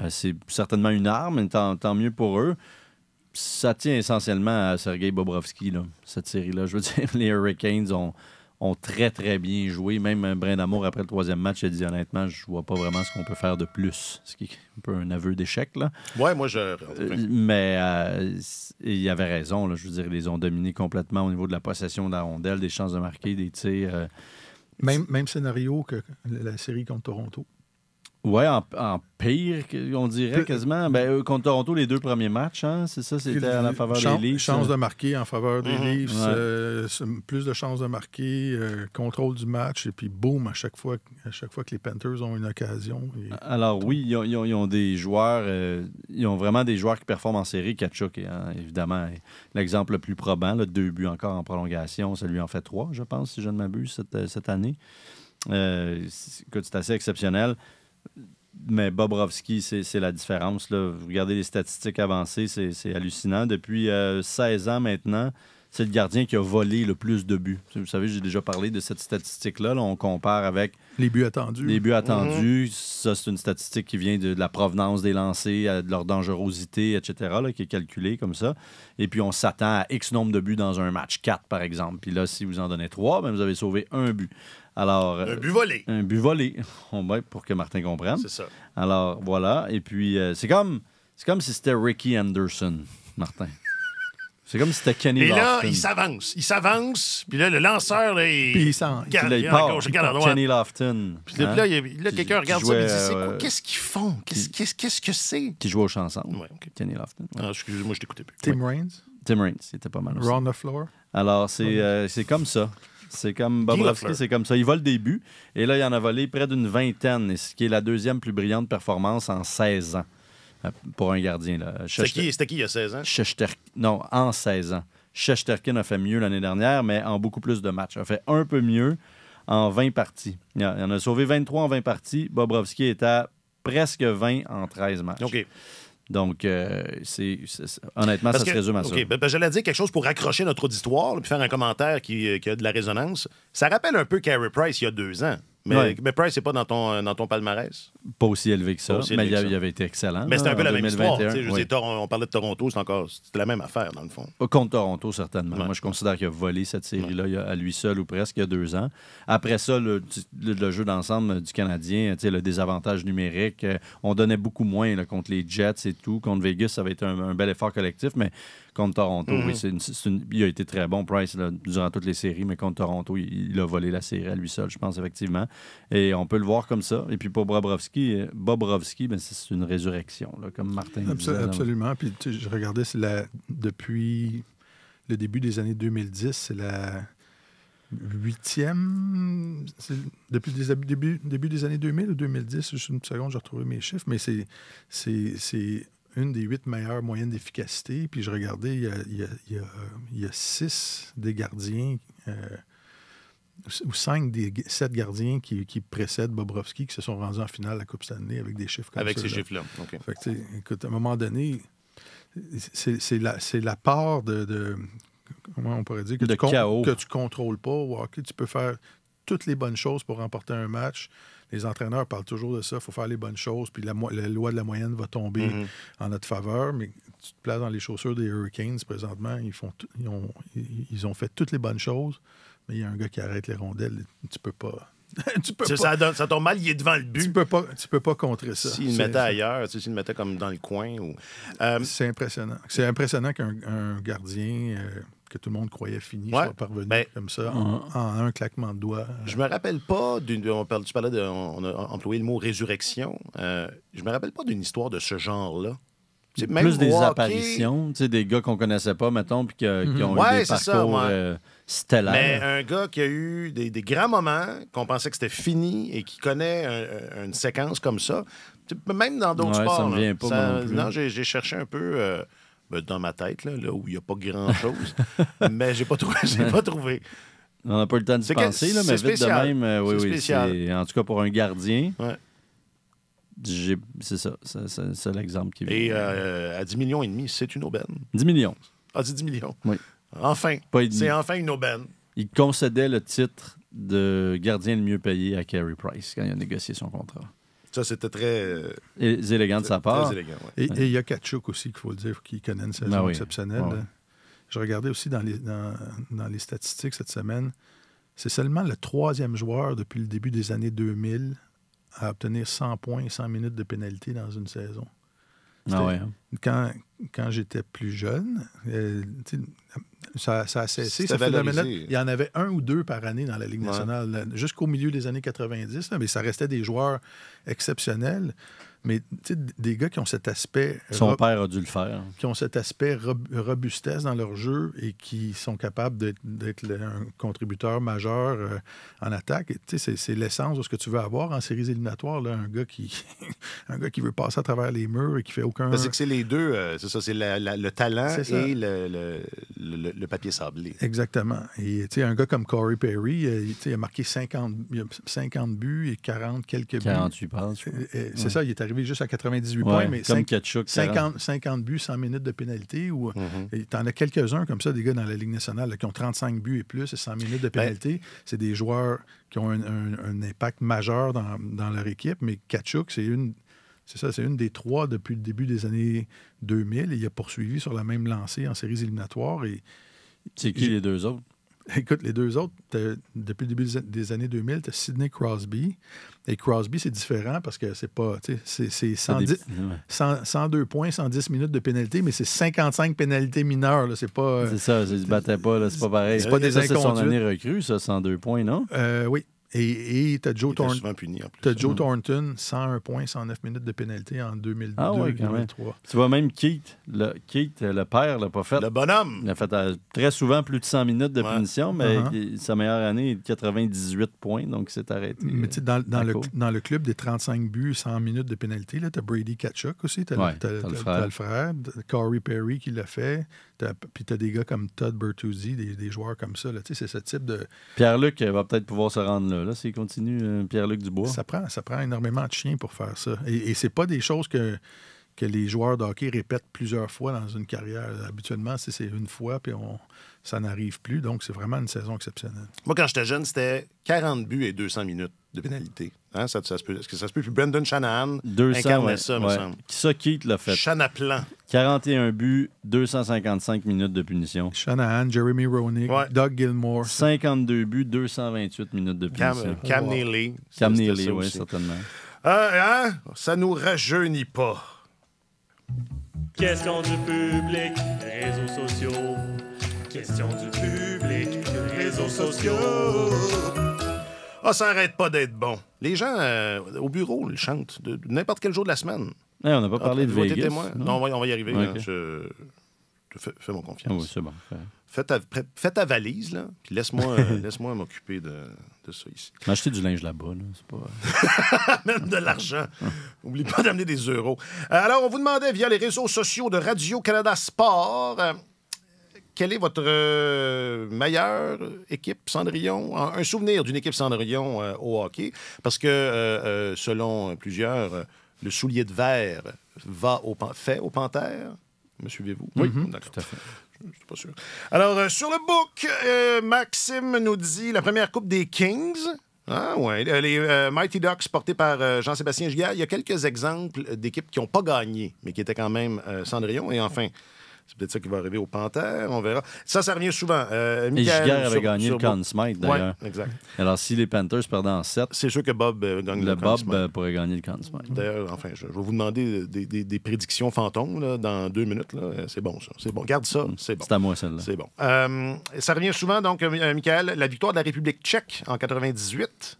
euh, c'est certainement une arme, tant, tant, mieux pour eux. Ça tient essentiellement à Sergei Bobrovski, cette série-là. Je veux dire, les Hurricanes ont, ont très, très bien joué. Même un euh, brin d'amour après le troisième match, a dit honnêtement, je vois pas vraiment ce qu'on peut faire de plus. Ce qui est un peu un aveu d'échec, là. Ouais, moi, je. Euh, mais euh, il y avait raison, là. Je veux dire, ils les ont dominé complètement au niveau de la possession de la rondelle, des chances de marquer, des tirs. Même, même scénario que la série contre Toronto. Oui, en, pire, on dirait quasiment. Euh, ben, contre Toronto, les deux premiers matchs, hein, c'est ça, c'était en faveur des Leafs. Chance euh. de marquer en faveur des mhm, Leafs, euh, plus de chances de marquer, contrôle du match, et puis boum, à chaque fois, à chaque fois que les Panthers ont une occasion. Alors oui, ils ont, des joueurs, ils ont vraiment des joueurs qui performent en série, Kachuk, hein, évidemment, l'exemple le plus probant, là, deux buts encore en prolongation, ça lui en fait trois, je pense, si je ne m'abuse, cette, cette, année. écoute, c'est assez exceptionnel mais Bobrovski, c'est la différence. Là. Vous regardez les statistiques avancées, c'est hallucinant. Depuis 16 euh, ans maintenant, c'est le gardien qui a volé le plus de buts. Vous savez, j'ai déjà parlé de cette statistique-là. On compare avec. Les buts attendus. Les buts attendus. Mhm. Ça, c'est une statistique qui vient de, la provenance des lancers, euh, de leur dangerosité, etc., là, qui est calculée comme ça. Et puis, on s'attend à X nombre de buts dans un match, 4 par exemple. Puis là, si vous en donnez 3, ben, vous avez sauvé un but. Alors, un buvolé. Euh, un but oh, ben, pour que Martin comprenne. C'est ça. Alors, voilà. Et puis, euh, c'est comme, comme si c'était Ricky Anderson, Martin. C'est comme si c'était Kenny Et là, il s'avance. Il s'avance. Puis là, le lanceur, là, il. Puis il s'en. il part. Kenny Lofton. Puis là, quelqu'un regarde ça. Il dit euh, Qu'est-ce qu'ils font Qu'est-ce que c'est Qui joue aux chansons. Kenny Lofton. Ah, excusez-moi, je t'écoutais plus. Tim Raines. Tim Raines, c'était pas mal aussi. the Floor. Alors, c'est euh, comme ça c'est comme Bobrovski, c'est comme ça. Il vole le début, Et là, il en a volé près d'une vingtaine, ce qui est la deuxième plus brillante performance en 16 ans euh, pour un gardien. C'était qui, qui il y a 16 ans? Non, en 16 ans. Shesterkin a fait mieux l'année dernière, mais en beaucoup plus de matchs. Il A fait un peu mieux en 20 parties. Il en a sauvé 23 en 20 parties. Bobrovski est à presque 20 en 13 matchs. OK. Donc, euh, c'est, honnêtement, ça se résume à ça. OK, ben, ben dire quelque chose pour raccrocher notre auditoire, et puis faire un commentaire euh, qui, a de la résonance. Ça rappelle un peu Carrie Price il y a deux ans. Mais, mais Price n'est pas dans ton, dans ton palmarès. Pas aussi élevé que ça, mais il avait été excellent. Mais c'était un peu la même histoire. on parlait de Toronto, c'est encore la même affaire, dans le fond. Euh, contre Toronto, certainement. Moi, je considère qu'il a volé cette série-là à lui seul ou presque il y a deux ans. Après ça, le, le, jeu d'ensemble du Canadien, le désavantage numérique, euh, on donnait beaucoup moins contre les Jets et tout. Contre Vegas, ça avait été un bel effort collectif, mais contre Toronto. Oui, mhm. il a été très bon, Price, durant toutes les séries, mais contre Toronto, il, a volé la série à lui seul, je pense, effectivement. Et on peut le voir comme ça. Et puis pour Bobrovski, Bobrovski ben, c'est une résurrection, comme Martin Absolument, Absolument. Puis je regardais, depuis le début des années 2010, c'est la huitième, depuis le début, début des années 2000 ou 2010, juste une seconde, j'ai retrouvé mes chiffres, mais c'est une des huit meilleures moyennes d'efficacité. Puis je regardais, il y a, il six des gardiens, euh, ou cinq des sept gardiens qui, qui, précèdent Bobrovski, qui se sont rendus en finale à la Coupe Stanley avec des chiffres comme avec ça. Avec ces chiffres-là, OK. Fait que, écoute, à un moment donné, c'est la, la, part de, Comment on pourrait dire que, de tu, chaos. que tu contrôles pas ou Tu peux faire toutes les bonnes choses pour remporter un match les entraîneurs parlent toujours de ça, il faut faire les bonnes choses, puis la, loi de la moyenne va tomber mhm. en notre faveur, mais tu te places dans les chaussures des Hurricanes présentement, ils, font ils, ont, fait toutes les bonnes choses, mais il y a un gars qui arrête les rondelles, tu peux pas... tu peux ça, pas. Ça, tombe mal, il est devant le but. Tu peux pas, tu peux pas contrer ça. S'il le mettait ailleurs, s'il le mettait comme dans le coin. Ou... Euh, C'est impressionnant. C'est impressionnant qu'un gardien euh, que tout le monde croyait fini soit parvenu ben, comme ça, mm. en, un claquement de doigts. Je me rappelle pas d'une. On tu parlais de. On a employé le mot résurrection. Euh, je me rappelle pas d'une histoire de ce genre-là. C'est même plus des apparitions, des gars qu'on connaissait pas, mettons, puis mhm. qui ont eu des parcours euh, stellaires. Mais un gars qui a eu des, des, grands moments, qu'on pensait que c'était fini et qui connaît une séquence comme ça. même dans d'autres ouais, sports. Ça me vient pas non, j'ai, cherché un peu. Euh, ben, dans ma tête, là, où il n'y a pas grand-chose. mais je n'ai pas trouvé. On n'a pas le temps de penser, là, mais vite de même, euh, oui, en tout cas pour un gardien. C'est ça, c'est l'exemple qui vient. Et euh, à 10 millions et demi, c'est une aubaine. 10 millions. Ah, 10 millions. Oui. Enfin. C'est enfin une aubaine. Il concédait le titre de gardien le mieux payé à Carey Price quand il a négocié son contrat. Ça, c'était très. élégant de sa part. Et il y a Kachuk aussi, qu'il faut le dire, qui connaît une saison ben exceptionnelle. Ben Je regardais aussi dans les, dans les statistiques cette semaine. C'est seulement le troisième joueur depuis le début des années 2000 à obtenir 100 points et 100 minutes de pénalité dans une saison. Ah quand, j'étais plus jeune, euh, ça, a cessé. phénomène il y en avait un ou deux par année dans la Ligue nationale, jusqu'au milieu des années 90, mais ça restait des joueurs exceptionnels. Mais des gars qui ont cet aspect. Son père a dû le faire. Qui ont cet aspect robustesse dans leur jeu et qui sont capables d'être un contributeur majeur euh, en attaque. C'est l'essence de ce que tu veux avoir en séries éliminatoires. Là, un, gars qui, qui veut passer à travers les murs et qui fait aucun. C'est que c'est les deux. Euh, c'est ça, c'est le talent et le, papier sablé. Exactement. Et un gars comme Corey Perry, euh, il a marqué 50, 50 buts et 40 quelques buts. 48 C'est ça, il est arrivé arrivé juste à 98 points, mais 50, 50, buts, 100 minutes de pénalité. Ou, euh, mm-hmm. T'en as quelques-uns comme ça, des gars dans la Ligue nationale qui ont 35 buts et plus et 100 minutes de ben, pénalité. c'est des joueurs qui ont un, impact majeur dans, leur équipe, mais Kachuk, c'est une. C'est ça, c'est une des trois depuis le début des années 2000. il a poursuivi sur la même lancée en séries éliminatoires. c'est qui les deux autres? Écoute, les deux autres, depuis le début des années 2000, tu as Sidney Crosby. Et Crosby, c'est différent parce que c'est pas. C'est 102 points, 110 minutes de pénalité, mais c'est 55 pénalités mineures. C'est pas. c'est ça, ils se battaient pas, c'est pas pareil. C'est pas des ça, C'est son année recrue, ça, 102 points, non? Euh, oui. Et tu as Joe, Thornton, 101 mm. points, 109 minutes de pénalité en 2002-2003. Ah tu vois même Keith, le, Keith, euh, le père, pas fait. Le bonhomme. Il a fait euh, très souvent plus de 100 minutes de punition, mais uh-huh. sa meilleure année est 98 points, donc c'est arrêté. Mais tu dans, le, club des 35 buts, 100 minutes de pénalité, tu as Brady Kachuk aussi, tu le frère, Corey Perry qui l'a fait. Puis tu des gars comme Todd Bertuzzi, des, joueurs comme ça. C'est ce type de. Pierre-Luc euh, va peut-être pouvoir se rendre là, là s'il continue, euh, Pierre-Luc Dubois. Ça prend, ça prend énormément de chiens pour faire ça. Et, et c'est pas des choses que que les joueurs de hockey répètent plusieurs fois dans une carrière. Habituellement, c'est une fois, puis on, ça n'arrive plus. Donc, c'est vraiment une saison exceptionnelle. Moi, quand j'étais jeune, c'était 40 buts et 200 minutes de pénalité. Hein? Ça, se que ça se peut? Brendan Shanahan 200, incarnait ça, me semble. Ça, quitte l'a fait. Chanaplan. 41 buts, 255 minutes de punition. Shanahan, Jeremy Roenick, Doug Gilmore. 52 buts, 228 minutes de punition. Cam, Neely. Cam Neely, oui, certainement. Euh, hein? Ça nous rajeunit pas. Question du public, réseaux sociaux. Question du public, réseaux sociaux. Ah, ça arrête pas d'être bon. Les gens euh, au bureau ils chantent de, n'importe quel jour de la semaine. Eh, on n'a pas parlé de Vegas. Non, on, va, y arriver. je... fais, fais, mon confiance. Ah oui, c'est bon. Fais ta, valise, là, laisse-moi m'occuper de, de du linge là-bas, c'est pas. Même de l'argent. N'oubliez pas d'amener des euros. Euh, alors, on vous demandait via les réseaux sociaux de Radio-Canada Sport. Euh, quelle est votre euh, meilleure équipe Cendrillon? Un souvenir d'une équipe Cendrillon au hockey, parce que selon plusieurs, le soulier de verre va au fait aux Panthères. Me suivez-vous? Oui, tout à fait pas sûr. Alors, euh, sur le book, euh, Maxime nous dit la première Coupe des Kings. Ah ouais, euh, les Mighty Ducks portés par Jean-Sébastien Giguère. Il y a quelques exemples d'équipes qui n'ont pas gagné, mais qui étaient quand même Cendrillon. Et enfin, c'est peut-être ça qui va arriver aux Panthers, on verra. Ça, ça revient souvent. Euh, Et avait gagné le Conn Smythe, d'ailleurs. exact. Alors, si les Panthers perdent en 7, c'est sûr que Bob euh, gagne le, le Bob euh, pourrait gagner le Conn Smythe. D'ailleurs, enfin, je, vais vous demander euh, des, des, des prédictions fantômes là, dans deux minutes. C'est bon, ça. C'est bon. Garde ça, mm. c'est bon. C'est à moi, celle-là. C'est bon. ça revient souvent, donc, Michael, la victoire de la République tchèque en 98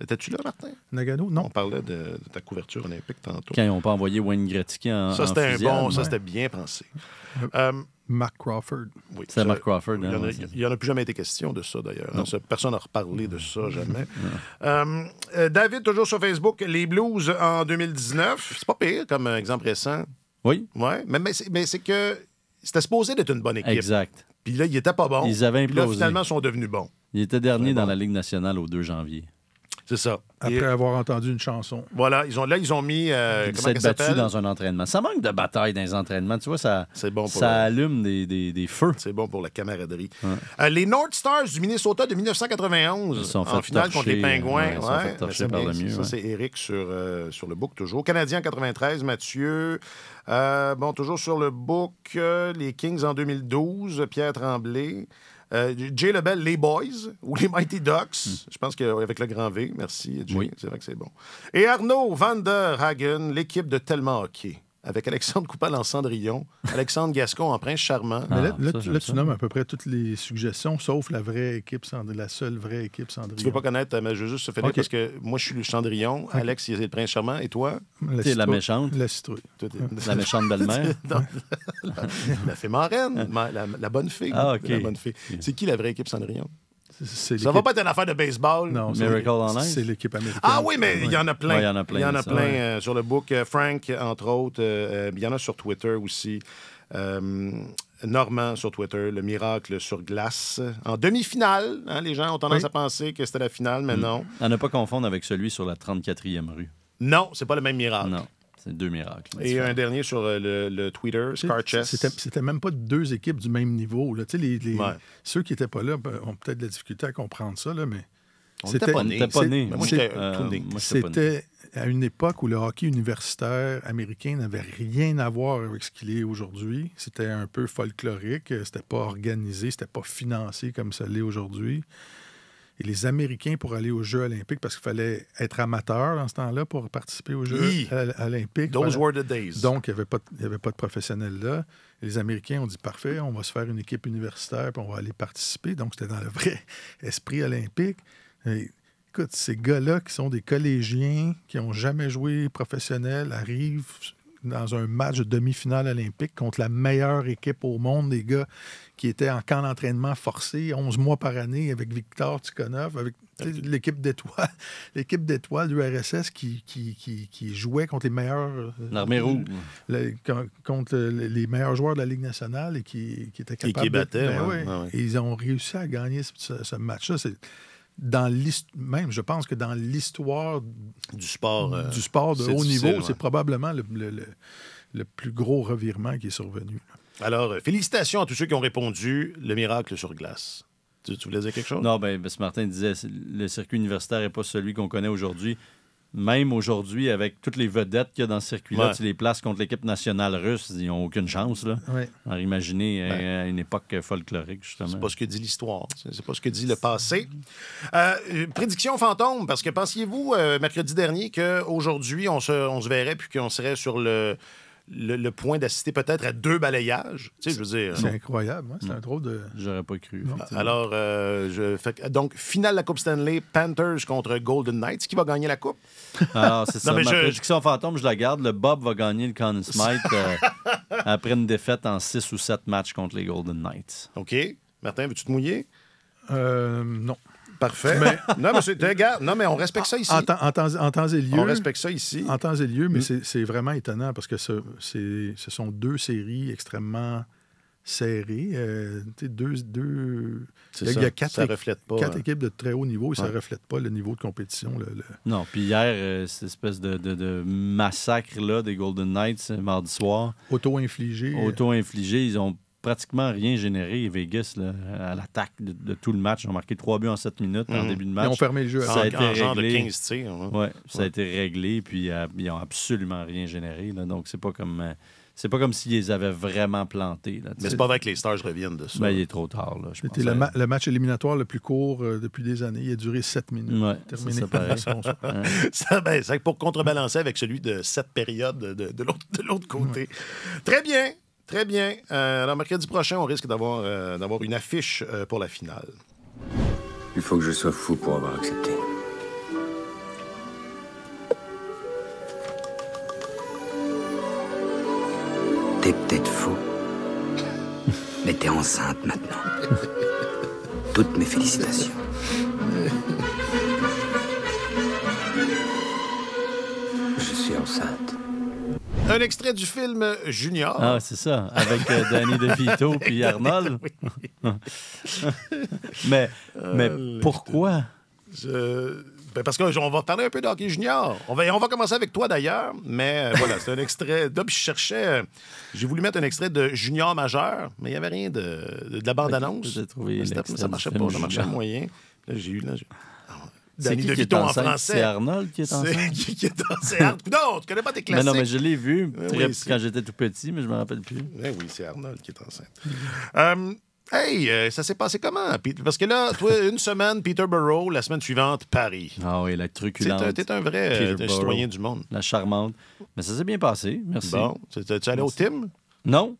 Étais-tu là, Martin? Nagano? Non. On parlait de, ta couverture olympique tantôt. Quand on pas envoyé Wayne Gretzky en. Ça, c'était un bon. Ça, c'était bien pensé. Euh, euh, Mark Crawford. Oui, c'est Mark Crawford. Il n'y hein, en, a plus jamais été question de ça, d'ailleurs. Hein. personne n'a reparlé de ça, jamais. Euh, David, toujours sur Facebook, les Blues en 2019. C'est pas pire comme exemple récent. Oui. Ouais, mais, c'est que c'était supposé d'être une bonne équipe. Exact. Puis là, ils n'étaient pas bons. Ils avaient implosé. Puis là, finalement, ils sont devenus bons. Ils étaient derniers dans la Ligue nationale au 2 janvier. C'est ça. Après avoir entendu une chanson. Voilà, ils ont, là, ils ont mis. Euh, ils s'est dans un entraînement. Ça manque de bataille dans les entraînements. Tu vois, ça, bon ça allume des, des, des feux. C'est bon pour la camaraderie. Euh, les North Stars du Minnesota de 1991. Ils sont en finale contre les Pingouins. mieux. Ça, c'est Eric sur, euh, sur le book, toujours. Canadien en 93, Mathieu. bon, toujours sur le book, les Kings en 2012, Pierre Tremblay. Euh, Jay Lebel, Les Boys ou Les Mighty Ducks. Hmm. Je pense euh, avec le grand V, merci c'est vrai que c'est bon. Et Arnaud Van der Hagen, l'équipe de Tellement Hockey avec Alexandre Coupal en Cendrillon, Alexandre Gascon en Prince Charmant. Ah, là, tu, nommes à peu près toutes les suggestions, sauf la vraie équipe, la seule vraie équipe Cendrillon. Tu veux pas connaître, euh, mais je veux juste se faire okay. parce que moi, je suis le Cendrillon, Alex, il est le Prince Charmant, et toi? c'est es la méchante. La citrouille. La méchante belle-mère. la, fée marraine, la, bonne fille. Ah, la bonne fille. C'est qui la vraie équipe Cendrillon? Ça va pas être une affaire de baseball. Non, C'est l'équipe américaine. Ah oui, mais il y en a plein. Il y en a plein. Euh, sur le book. Euh, Frank, entre autres. Euh, il y en a sur Twitter aussi. Normand sur Twitter, le miracle sur glace. En demi-finale, hein, les gens ont tendance à penser que c'était la finale, mais mm. non. À ne pas confondre avec celui sur la 34e rue. Non, c'est pas le même miracle. Non deux miracles. Et un dernier sur euh, le, Twitter, Twitter, Chess. C'était même pas deux équipes du même niveau. Là. les, Ceux qui n'étaient pas là ben, ont peut-être de la difficulté à comprendre ça, là, mais. C'était pas Pas à une époque où le hockey universitaire américain n'avait rien à voir avec ce qu'il est aujourd'hui. C'était un peu folklorique, c'était pas organisé, c'était pas financé comme ça l'est aujourd'hui. Et les Américains, pour aller aux Jeux olympiques, parce qu'il fallait être amateur dans ce temps-là pour participer aux Jeux olympiques. Those were the days. Donc, il n'y avait, pas de... avait pas de professionnels là. les Américains ont dit parfait, on va se faire une équipe universitaire puis on va aller participer. Donc, c'était dans le vrai esprit olympique. écoute, ces gars-là qui sont des collégiens, qui n'ont jamais joué professionnel, arrivent dans un match de demi-finale olympique contre la meilleure équipe au monde, des gars qui étaient en camp d'entraînement forcé 11 mois par année avec Victor Tikhonov, avec l'équipe d'étoiles, l'équipe d'étoiles du RSS qui, qui, jouait contre les meilleurs... Euh, L'armée rouge. contre les meilleurs joueurs de la Ligue nationale et qui, étaient capables... qui battaient. ils ont réussi à gagner ce, ce match-là. C'est dans même, je pense que dans l'histoire du sport, euh, du sport de haut niveau, c'est probablement le, plus gros revirement qui est survenu. Alors, euh, félicitations à tous ceux qui ont répondu le miracle sur glace. Tu, voulais dire quelque chose? Non, ben, ce Martin disait le circuit universitaire n'est pas celui qu'on connaît aujourd'hui même aujourd'hui, avec toutes les vedettes qu'il y a dans ce circuit-là, les places contre l'équipe nationale russe, ils n'ont aucune chance. Là. Ouais. Alors euh, une époque folklorique, justement. C'est pas ce que dit l'histoire, c'est pas ce que dit le passé. Euh, prédiction fantôme, parce que pensiez-vous, euh, mercredi dernier, qu'aujourd'hui, on se, on se verrait puis qu'on serait sur le le, point d'assister peut-être à deux balayages. Tu sais, je veux dire. C'est incroyable, hein, c'est un drôle de. J'aurais pas cru. Alors, euh, je fais... donc, finale de la Coupe Stanley, Panthers contre Golden Knights. Qui va gagner la Coupe? Alors, ah, c'est ça. ma fantôme, je la garde. Le Bob va gagner le Conn Smythe euh, après une défaite en six ou sept matchs contre les Golden Knights. OK. Martin, veux-tu te mouiller? Euh, non. Parfait. non, mais non, mais on respecte ça ici. En, temps, et lieu. On respecte ça ici. En temps et lieu, mais mm. c'est, vraiment étonnant parce que ce, ce sont deux séries extrêmement serrées. Euh, deux, deux... Il, y a, quatre, quatre hein. équipes de très haut niveau et ça reflète pas le niveau de compétition. Le, Non, puis hier, euh, cette espèce de, massacre-là des Golden Knights euh, mardi soir. Auto-infligé. Euh. Auto-infligé, ils ont pratiquement rien généré. Vegas, à l'attaque de, tout le match, ont marqué trois buts en sept minutes en mm. début de match. Ils ont le jeu. Ça a été réglé. ça a été réglé, puis euh, ils n'ont absolument rien généré. donc, c'est pas comme... Euh, c'est pas comme s'ils avaient vraiment planté. Là, Mais c'est pas vrai que les Stars reviennent de ça. Ben, il est trop tard. C'était le, match éliminatoire le plus court euh, depuis des années. Il a duré 7 minutes. Ça, ben, pour contrebalancer avec celui de cette période de, l'autre côté. Très bien. Très bien. Euh, alors, mercredi prochain, on risque d'avoir euh, d'avoir une affiche euh, pour la finale. Il faut que je sois fou pour avoir accepté. T'es peut-être fou, mais t'es enceinte maintenant. Toutes mes félicitations. Je suis enceinte. Un extrait du film Junior. Ah, c'est ça, avec euh, Danny DeVito puis Arnold. mais mais euh, pourquoi? Ben parce qu'on va parler un peu d'hockey junior. On va, on va commencer avec toi d'ailleurs, mais euh, voilà, c'est un extrait. Là, je cherchais, j'ai voulu mettre un extrait de junior majeur, mais il n'y avait rien de, de, la bande-annonce. Ça, ça marchait pas, ça marchait moyen. j'ai eu. Là, qui qui est français. C'est Arnold qui est enceinte. Qui, qui est enceinte. non, tu connais pas tes classiques. Mais non, mais je l'ai vu quand j'étais tout petit, mais je me rappelle plus. Oui, ben oui, c'est Arnold qui est enceinte. Euh, hey, euh, ça s'est passé comment? Parce que là, toi, une semaine, Peterborough, la semaine suivante, Paris. Ah oui, la truculente. T'es un vrai euh, citoyen du monde. La charmante. Mais ça s'est bien passé, merci. Bon, tu es allé au Tim? Non.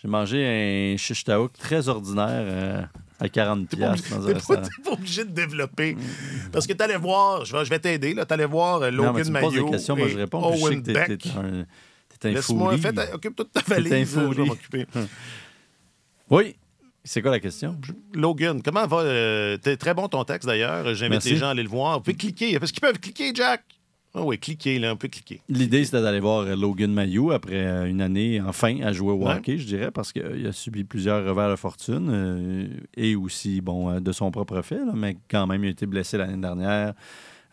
J'ai mangé un shish très ordinaire à 40 pièces dans T'es pas obligé de développer. Mm, mm, mm. Parce que tu t'allais voir, je vais, t'aider, là, t'allais voir euh, Logan Mayo. Tu me poses des questions, moi je réponds. Oh, t'es, un, Laisse-moi, occupe toute ta valise. un Je vais m'occuper. Hum. oui. C'est quoi la question? Logan, comment va? Euh, t'es très bon ton texte d'ailleurs. J'invite les gens à aller le voir. Vous pouvez cliquer, parce qu'ils peuvent cliquer, Jack. Ah oui, cliquez, là, un peu cliquer. L'idée, c'était d'aller voir Logan Mayou après euh, une année, enfin, à jouer au hockey, je dirais, parce qu'il a subi plusieurs revers de fortune euh, et aussi, bon, euh, de son propre fait, mais quand même, il a été blessé l'année dernière.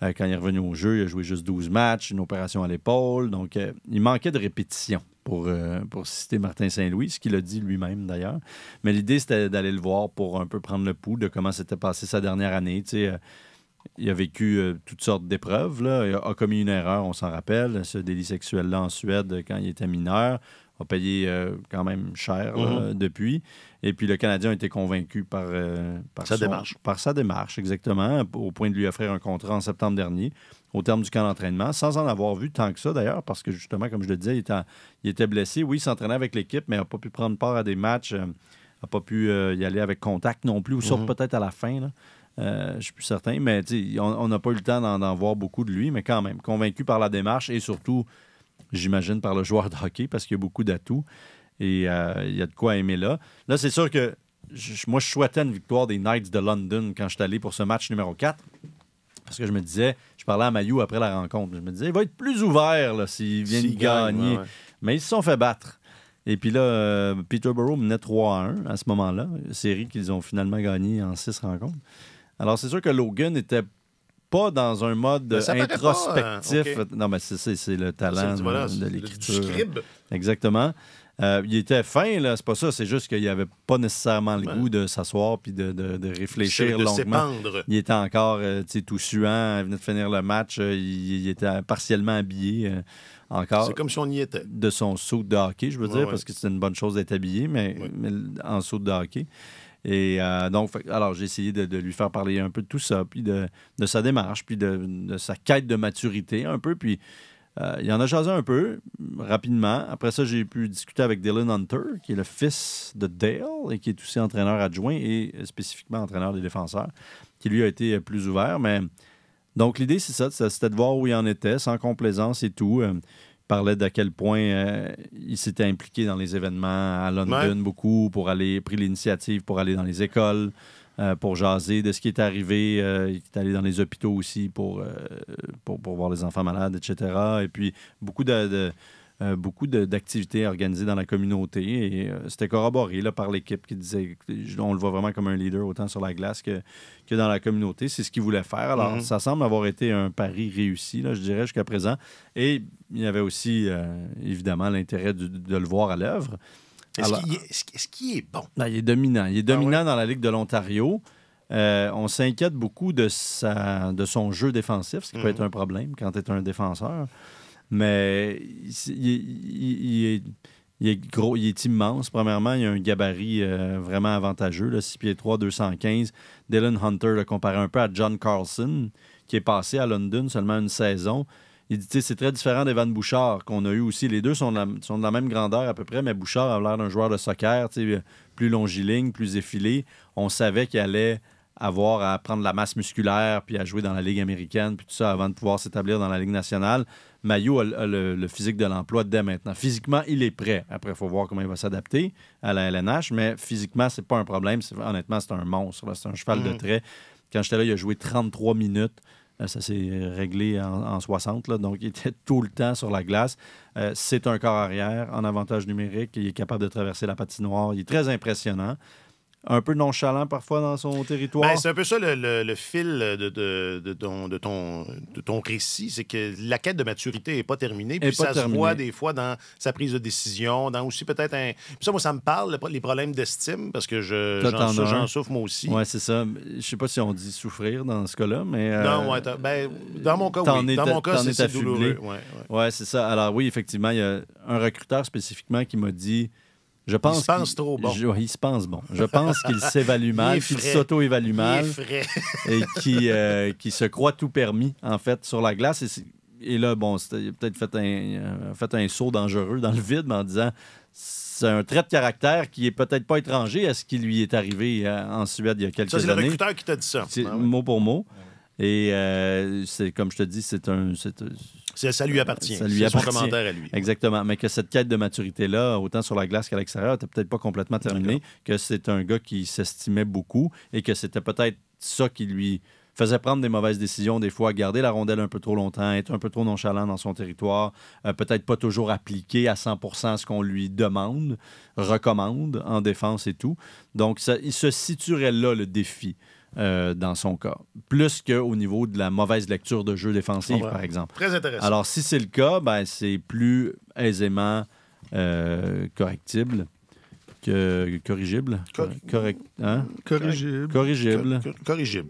quand il est revenu au jeu, il a joué juste 12 matchs, une opération à l'épaule. Donc, il manquait de répétition pour, pour citer Martin Saint-Louis, ce qu'il a dit lui-même d'ailleurs. Mais l'idée, c'était d'aller le voir pour un peu prendre le pouls de comment s'était passé sa dernière année. Tu sais, il a vécu euh, toutes sortes d'épreuves. Il a, commis une erreur, on s'en rappelle, ce délit sexuel-là en Suède euh, quand il était mineur. A payé euh, quand même cher mm-hmm. depuis. Et puis le Canadien a été convaincu par, par sa démarche. Par sa démarche, exactement, au point de lui offrir un contrat en septembre dernier, au terme du camp d'entraînement, sans en avoir vu tant que ça d'ailleurs, parce que justement, comme je le disais, il était, blessé. Oui, il s'entraînait avec l'équipe, mais il n'a pas pu prendre part à des matchs, n'a pas pu y aller avec contact non plus, ou sauf mm-hmm. peut-être à la fin. Là. Euh, je suis plus certain, mais on n'a pas eu le temps d'en voir beaucoup de lui, mais quand même, convaincu par la démarche et surtout, j'imagine, par le joueur de hockey parce qu'il y a beaucoup d'atouts et euh, il y a de quoi aimer là. Là, c'est sûr que moi, je souhaitais une victoire des Knights de London quand je suis allé pour ce match numéro 4 parce que je me disais, je parlais à Mayou après la rencontre, je me disais, il va être plus ouvert s'ils vient y gagner. Mais ils se sont fait battre. Et puis là, euh, Peterborough menait 3 à 1 à ce moment-là, série qu'ils ont finalement gagnée en 6 rencontres. Alors, c'est sûr que Logan n'était pas dans un mode ben, introspectif. Hein, non, mais c'est le talent de l'écriture. Exactement. Euh, il était fin, là, c'est pas ça. C'est juste qu'il avait pas nécessairement le goût de s'asseoir puis de, réfléchir de longuement. Il était encore euh, tout suant. Il venait de finir le match. Euh, il, était partiellement habillé encore. C'est comme si on y était. De son saut de hockey, je veux dire, parce que c'est une bonne chose d'être habillé, mais, mais en saut de hockey. Et euh, donc, alors j'ai essayé de, lui faire parler un peu de tout ça, puis de, sa démarche, puis de, sa quête de maturité un peu. Puis euh, il en a jasé un peu rapidement. Après ça, j'ai pu discuter avec Dylan Hunter, qui est le fils de Dale et qui est aussi entraîneur adjoint et euh, spécifiquement entraîneur des défenseurs, qui lui a été plus ouvert. Mais donc l'idée, c'est ça, c'était de voir où il en était, sans complaisance et tout parlait d'à quel point euh, il s'était impliqué dans les événements à London beaucoup pour aller pris l'initiative pour aller dans les écoles euh, pour jaser de ce qui est arrivé euh, il est allé dans les hôpitaux aussi pour, pour, voir les enfants malades etc et puis beaucoup de euh, beaucoup d'activités organisées dans la communauté. Et euh, c'était corroboré là, par l'équipe qui disait on le voit vraiment comme un leader autant sur la glace que, dans la communauté. C'est ce qu'il voulait faire. Alors, mhm. ça semble avoir été un pari réussi, je dirais, jusqu'à présent. Et il y avait aussi, euh, évidemment, l'intérêt de, le voir à l'œuvre. Est-ce qu'il est, bon? Ben, il est dominant. Il est ah dominant dans la Ligue de l'Ontario. on s'inquiète beaucoup de, sa, de son jeu défensif, ce qui peut mhm. être un problème quand tu es un défenseur. Mais il, est, gros, il est immense. Premièrement, il a un gabarit euh, vraiment avantageux, là, 6 pieds 3, 215. Dylan Hunter le compare un peu à John Carlson, qui est passé à London seulement une saison. Il dit, c'est très différent d'Evan Bouchard qu'on a eu aussi. Les deux sont de, la, même grandeur à peu près, mais Bouchard a l'air d'un joueur de soccer, plus longiligne, plus effilé. On savait qu'il allait avoir à prendre la masse musculaire, puis à jouer dans la Ligue américaine, puis tout ça, avant de pouvoir s'établir dans la Ligue nationale. Maillot a, le, physique de l'emploi dès maintenant. Physiquement, il est prêt. Après, il faut voir comment il va s'adapter à la LNH, mais physiquement, c'est pas un problème. Honnêtement, c'est un monstre. C'est un cheval de mm. trait. Quand j'étais là, il a joué 33 minutes. Euh, ça s'est réglé en, 60, donc il était tout le temps sur la glace. Euh, c'est un corps arrière en avantage numérique. Il est capable de traverser la patinoire. Il est très impressionnant un peu nonchalant parfois dans son territoire. Ben, c'est un peu ça le, fil de, de, ton, de, ton, récit, c'est que la quête de maturité n'est pas terminée, puis ça se voit des fois dans sa prise de décision, dans aussi peut-être un... Puis ça, moi, ça me parle, les problèmes d'estime, parce que j'en souffre moi aussi. Oui, c'est ça. Je sais pas si on dit souffrir dans ce cas-là, mais... Euh, non, ouais, ben, dans mon cas, oui. Dans mon cas, c'est douloureux. Oui, ouais, c'est ça. Alors oui, effectivement, il y a un recruteur spécifiquement qui m'a dit... Je pense il se pense trop bon. il se pense bon. Je pense qu'il s'évalue mal, qu'il s'auto-évalue mal et qui se croit tout permis, en fait, sur la glace. Et, là, bon, il a peut-être fait un, euh, fait un saut dangereux dans le vide mais en disant c'est un trait de caractère qui est peut-être pas étranger à ce qui lui est arrivé euh, en Suède il y a quelques années. Ça, c'est le recruteur qui t'a dit ça. C'est ah Mot pour mot. Ah et euh, c'est comme je te dis, c'est un. C'est, euh, ça lui appartient. Ça lui appartient. son commentaire à lui. Exactement. Mais que cette quête de maturité-là, autant sur la glace qu'à l'extérieur, n'était peut-être pas complètement terminée, que c'est un gars qui s'estimait beaucoup et que c'était peut-être ça qui lui faisait prendre des mauvaises décisions des fois, garder la rondelle un peu trop longtemps, être un peu trop nonchalant dans son territoire, euh, peut-être pas toujours appliquer à 100% ce qu'on lui demande, recommande en défense et tout. Donc, ça, il se situerait là le défi. Euh, dans son cas, plus qu'au niveau de la mauvaise lecture de jeu défensif, par exemple. Très intéressant. Alors, si c'est le cas, ben, c'est plus aisément euh, correctible que corrigible. correct, hein? Corrigible. Corrigible. corrigible.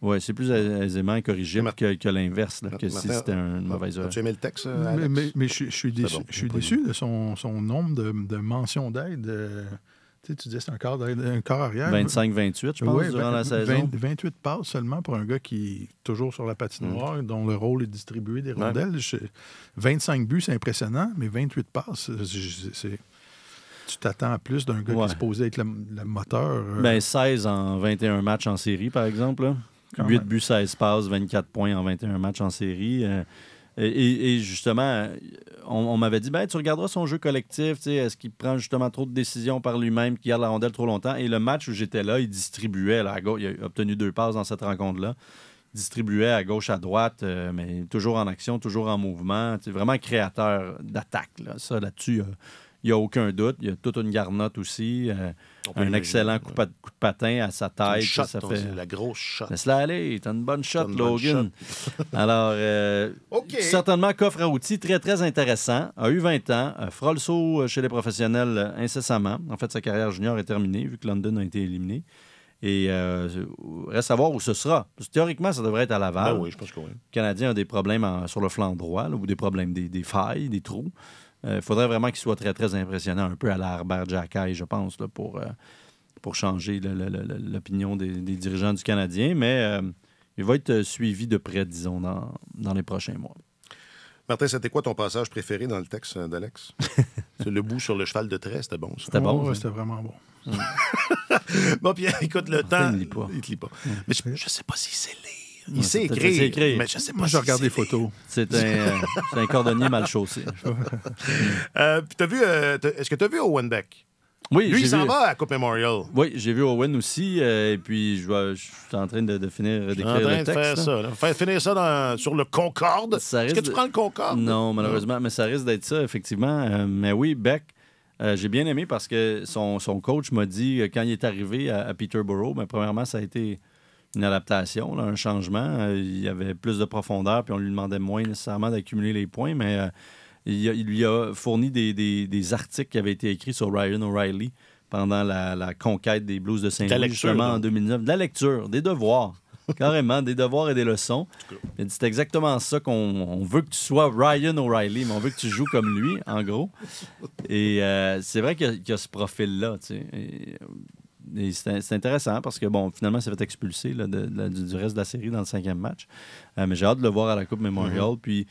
Ouais, c'est plus aisément corrigible que, l'inverse, que si c'était une mauvaise Tu aimé le texte, Mais, je, suis déçu, déçu de son, nombre de, de mentions d'aide. Euh, tu, disais, c'est un corps un quart arrière. 25-28, je pense, durant la saison. 28 passes seulement pour un gars qui est toujours sur la patinoire, mm. dont le rôle est distribué des rondelles. 25 buts, c'est impressionnant, mais 28 passes, c'est tu t'attends à plus d'un gars qui est supposé être le, moteur. 16 euh. ben, en 21 matchs en série, par exemple. 8 buts, 16 passes, 24 points en 21 matchs en série. Euh. Et, justement, on, m'avait dit, ben, tu regarderas son jeu collectif, est-ce qu'il prend justement trop de décisions par lui-même, qu'il garde la rondelle trop longtemps. Et le match où j'étais là, il distribuait, à gauche, il a obtenu deux passes dans cette rencontre-là, distribuait à gauche, à droite, euh, mais toujours en action, toujours en mouvement, vraiment créateur d'attaque. Ça, là-dessus, euh, il n'y a aucun doute. Il y a toute une garnotte aussi. Euh, un excellent coup, de patin à sa taille. La grosse shot. Laisse-la aller. T'as une bonne shot, Logan. Alors, euh, certainement, coffre à outils très, très intéressant. A eu 20 ans. fera le saut euh, chez les professionnels incessamment. En fait, sa carrière junior est terminée vu que London a été éliminé. Et euh, reste à voir où ce sera. Théoriquement, ça devrait être à Laval. Ben oui, je pense que oui. Les Canadiens ont des problèmes sur le flanc droit, ou des problèmes, des failles, des trous. Euh, il faudrait vraiment qu'il soit très, très impressionnant, un peu à la Herbert Jacquet, je pense, pour, euh, pour changer l'opinion des, dirigeants du Canadien. Mais euh, il va être suivi de près, disons, dans, les prochains mois. Martin, c'était quoi ton passage préféré dans le texte d'Alex? le bout sur le cheval de trait, c'était bon, C'était bon, hein? c'était vraiment bon. bon, puis écoute, le temps... Il ne lit pas. lit pas. je ne sais pas si c'est les il s'est écrit, Mais je sais pas. Moi, je regarde les photos. Euh, c'est un, cordonnier mal chaussé. Euh, puis, vu. Euh, est-ce que tu as vu Owen Beck? Oui, Lui, il s'en va à Coupe Memorial. Oui, j'ai vu Owen aussi. et puis, je, je, suis en train de, de finir d'écrire le texte. en train de faire ça. Faire finir ça sur le Concorde. Est-ce que tu prends le Concorde? Non, malheureusement. Mais ça risque d'être ça, effectivement. mais oui, Beck, j'ai bien aimé parce que son, son coach m'a dit, quand il est arrivé à, Peterborough, ben, premièrement, ça a été une adaptation, un changement. Euh, il y avait plus de profondeur, puis on lui demandait moins nécessairement d'accumuler les points, mais euh, il, lui a fourni des, articles qui avaient été écrits sur Ryan O'Reilly pendant la, conquête des Blues de Saint-Louis, justement en 2009. De la lecture, des devoirs. Carrément, des devoirs et des leçons. C'est exactement ça qu'on veut que tu sois Ryan O'Reilly, mais on veut que tu joues comme lui, en gros. Et euh, c'est vrai qu'il y, a ce profil-là. Tu sais c'est intéressant parce que, bon, finalement, ça va expulser là, du reste de la série dans le cinquième match. Euh, mais j'ai hâte de le voir à la Coupe Memorial. Mm-hmm. Puis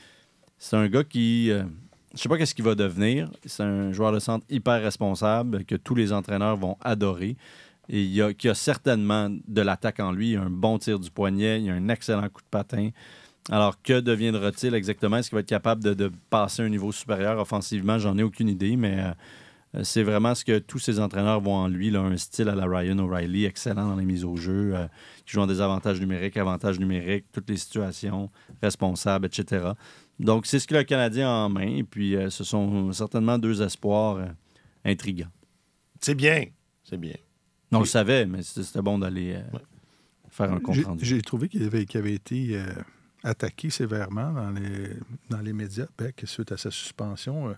c'est un gars qui. Euh, je sais pas qu'est-ce qu'il va devenir. C'est un joueur de centre hyper responsable que tous les entraîneurs vont adorer. Et il y a, qui a certainement de l'attaque en lui. Il a un bon tir du poignet, il a un excellent coup de patin. Alors, que deviendra-t-il exactement? Est-ce qu'il va être capable de, passer un niveau supérieur offensivement? J'en ai aucune idée, mais. Euh, euh, c'est vraiment ce que tous ces entraîneurs voient en lui, là, un style à la Ryan O'Reilly, excellent dans les mises au jeu, euh, qui joue en avantages numériques, avantages numériques, toutes les situations, responsables, etc. Donc, c'est ce que le Canadien a en main, et puis euh, ce sont certainement deux espoirs intrigants. C'est bien, c'est bien. On le savait, mais c'était bon d'aller faire un compte rendu. J'ai trouvé qu'il avait, avait, été attaqué sévèrement dans les, médias, ben, suite à sa suspension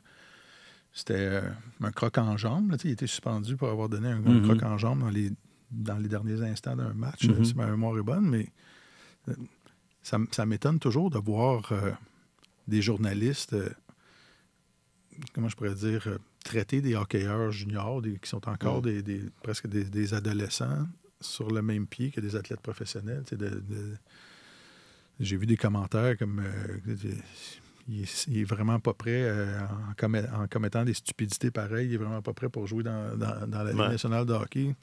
c'était euh, un croc en jambe. Là, il était suspendu pour avoir donné un, mhm. croque en jambe dans les, dans les derniers instants d'un match, mhm. si ma mémoire est bonne. Mais euh, ça, m'étonne toujours de voir euh, des journalistes, comment je pourrais dire, traiter des hockeyeurs juniors, qui sont encore mhm. des, presque des, adolescents, sur le même pied que des athlètes professionnels. J'ai vu des commentaires comme il, est, vraiment pas prêt, euh, en, commettant des stupidités pareilles, il est vraiment pas prêt pour jouer dans, la Ligue nationale de hockey.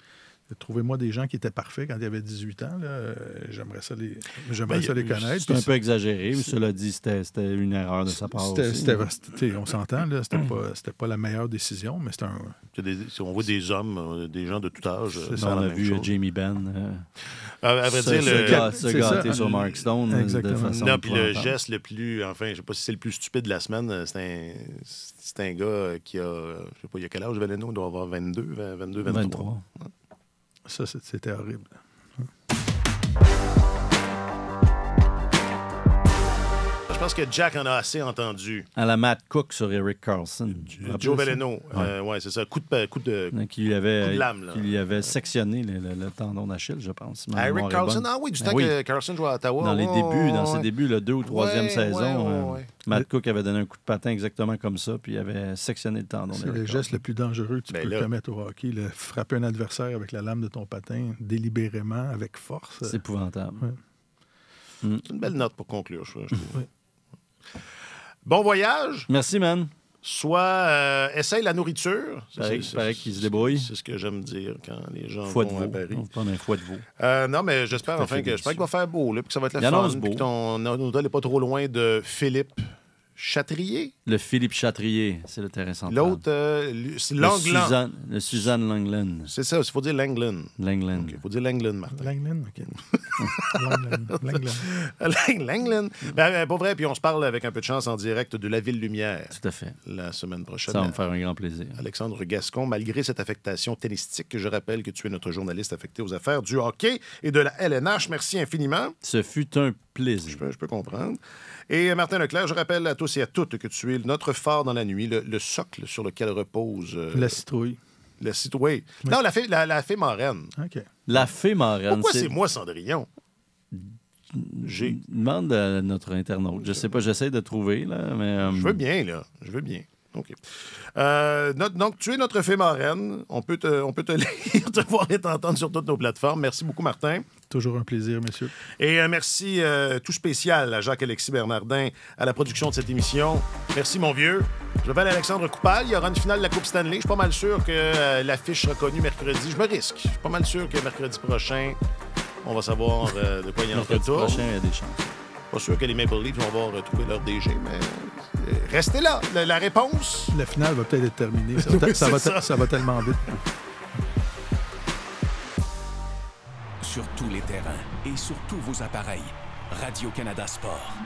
Trouvez-moi des gens qui étaient parfaits quand ils avaient 18 ans. Euh, j'aimerais ça les, ben, les connaître. C'est un peu exagéré, ou cela dit, c'était une erreur de sa part. on s'entend, c'était pas, pas la meilleure décision, mais c'est un. on voit des hommes, euh, des gens de tout âge. Euh, on a vu Jamie Benn. sur Mark Stone. Exactement. non, puis le geste le plus, enfin, je sais pas si c'est le plus stupide de la semaine, c'est un, gars qui a, je ne sais pas, il a quel âge Valeno? Il doit avoir 22, 22, 23. 23. Ça, c'était horrible. pense que Jack en a assez entendu. À la Matt Cook sur Eric Carlson. Joe Veleno. Oui, euh, ouais, c'est ça. Coup de, coup de, qui avait, lame. Qui lui avait sectionné le, tendon d'Achille, je pense. Eric Carlson, ah oui, du ben temps que Carlson jouait à Ottawa. Dans les débuts, dans ses débuts, le deux ou troisième saison, euh, Matt Cook avait donné un coup de patin exactement comme ça, puis il avait sectionné le tendon. C'est le geste le plus dangereux que tu ben peux commettre au hockey. Le frapper un adversaire avec la lame de ton patin délibérément, avec force. C'est épouvantable. Mm. C'est une belle note pour conclure, je, je trouve. Bon voyage. Merci, man. Soit euh, essaye la nourriture. C'est pareil qu'ils se débrouillent. C'est ce que j'aime dire quand les gens vont à Paris. On un foie de vous. Euh, non, mais j'espère enfin que, j'espère qu'il va faire beau, là, puis que ça va être la fin que ton, nous hôtel n'est pas trop loin de Philippe, Chatrier, Le Philippe Chatrier, c'est le terrain L'autre, euh, c'est Suzanne, le Suzanne Langland. C'est ça, il faut dire Langland. Langland. Il faut dire Langland, Martin. Langland, OK. Langland. Ben, ben, pour vrai, puis on se parle avec un peu de chance en direct de la Ville Lumière. Tout à fait. La semaine prochaine. Ça va me faire un grand plaisir. Alexandre Gascon, malgré cette affectation tennistique, je rappelle que tu es notre journaliste affecté aux affaires du hockey et de la LNH. Merci infiniment. Ce fut un plaisir. je peux comprendre. Et euh, Martin Leclerc, je rappelle à tous et à toutes que tu es notre phare dans la nuit, le, socle sur lequel repose. Euh, la citrouille. La citrouille. Non, la fée, la, fée marraine. OK. La fée marraine. Pourquoi c'est moi, Cendrillon? J'ai. Demande à notre internaute. Je sais pas, j'essaie de trouver, là, mais. Euh, je veux bien, là. Je veux bien. OK. Euh, donc, tu es notre fée marraine. On peut te, on peut te lire, te voir et t'entendre sur toutes nos plateformes. Merci beaucoup, Martin. Toujours un plaisir, monsieur. Et un euh, merci euh, tout spécial à Jacques-Alexis Bernardin à la production de cette émission. Merci, mon vieux. Je m'appelle Alexandre Coupal. Il y aura une finale de la Coupe Stanley. Je suis pas mal sûr que l'affiche sera connue mercredi. Je me risque. Je suis pas mal sûr que mercredi prochain, on va savoir de quoi il y en Mercredi prochain, il y a des chances. Pas sûr que les Maple Leafs vont avoir retrouvé euh, leur DG, mais euh, restez là. La, réponse. La finale va peut-être être terminée. Ça, va ça va tellement vite. Sur tous les terrains et sur tous vos appareils, Radio-Canada Sport.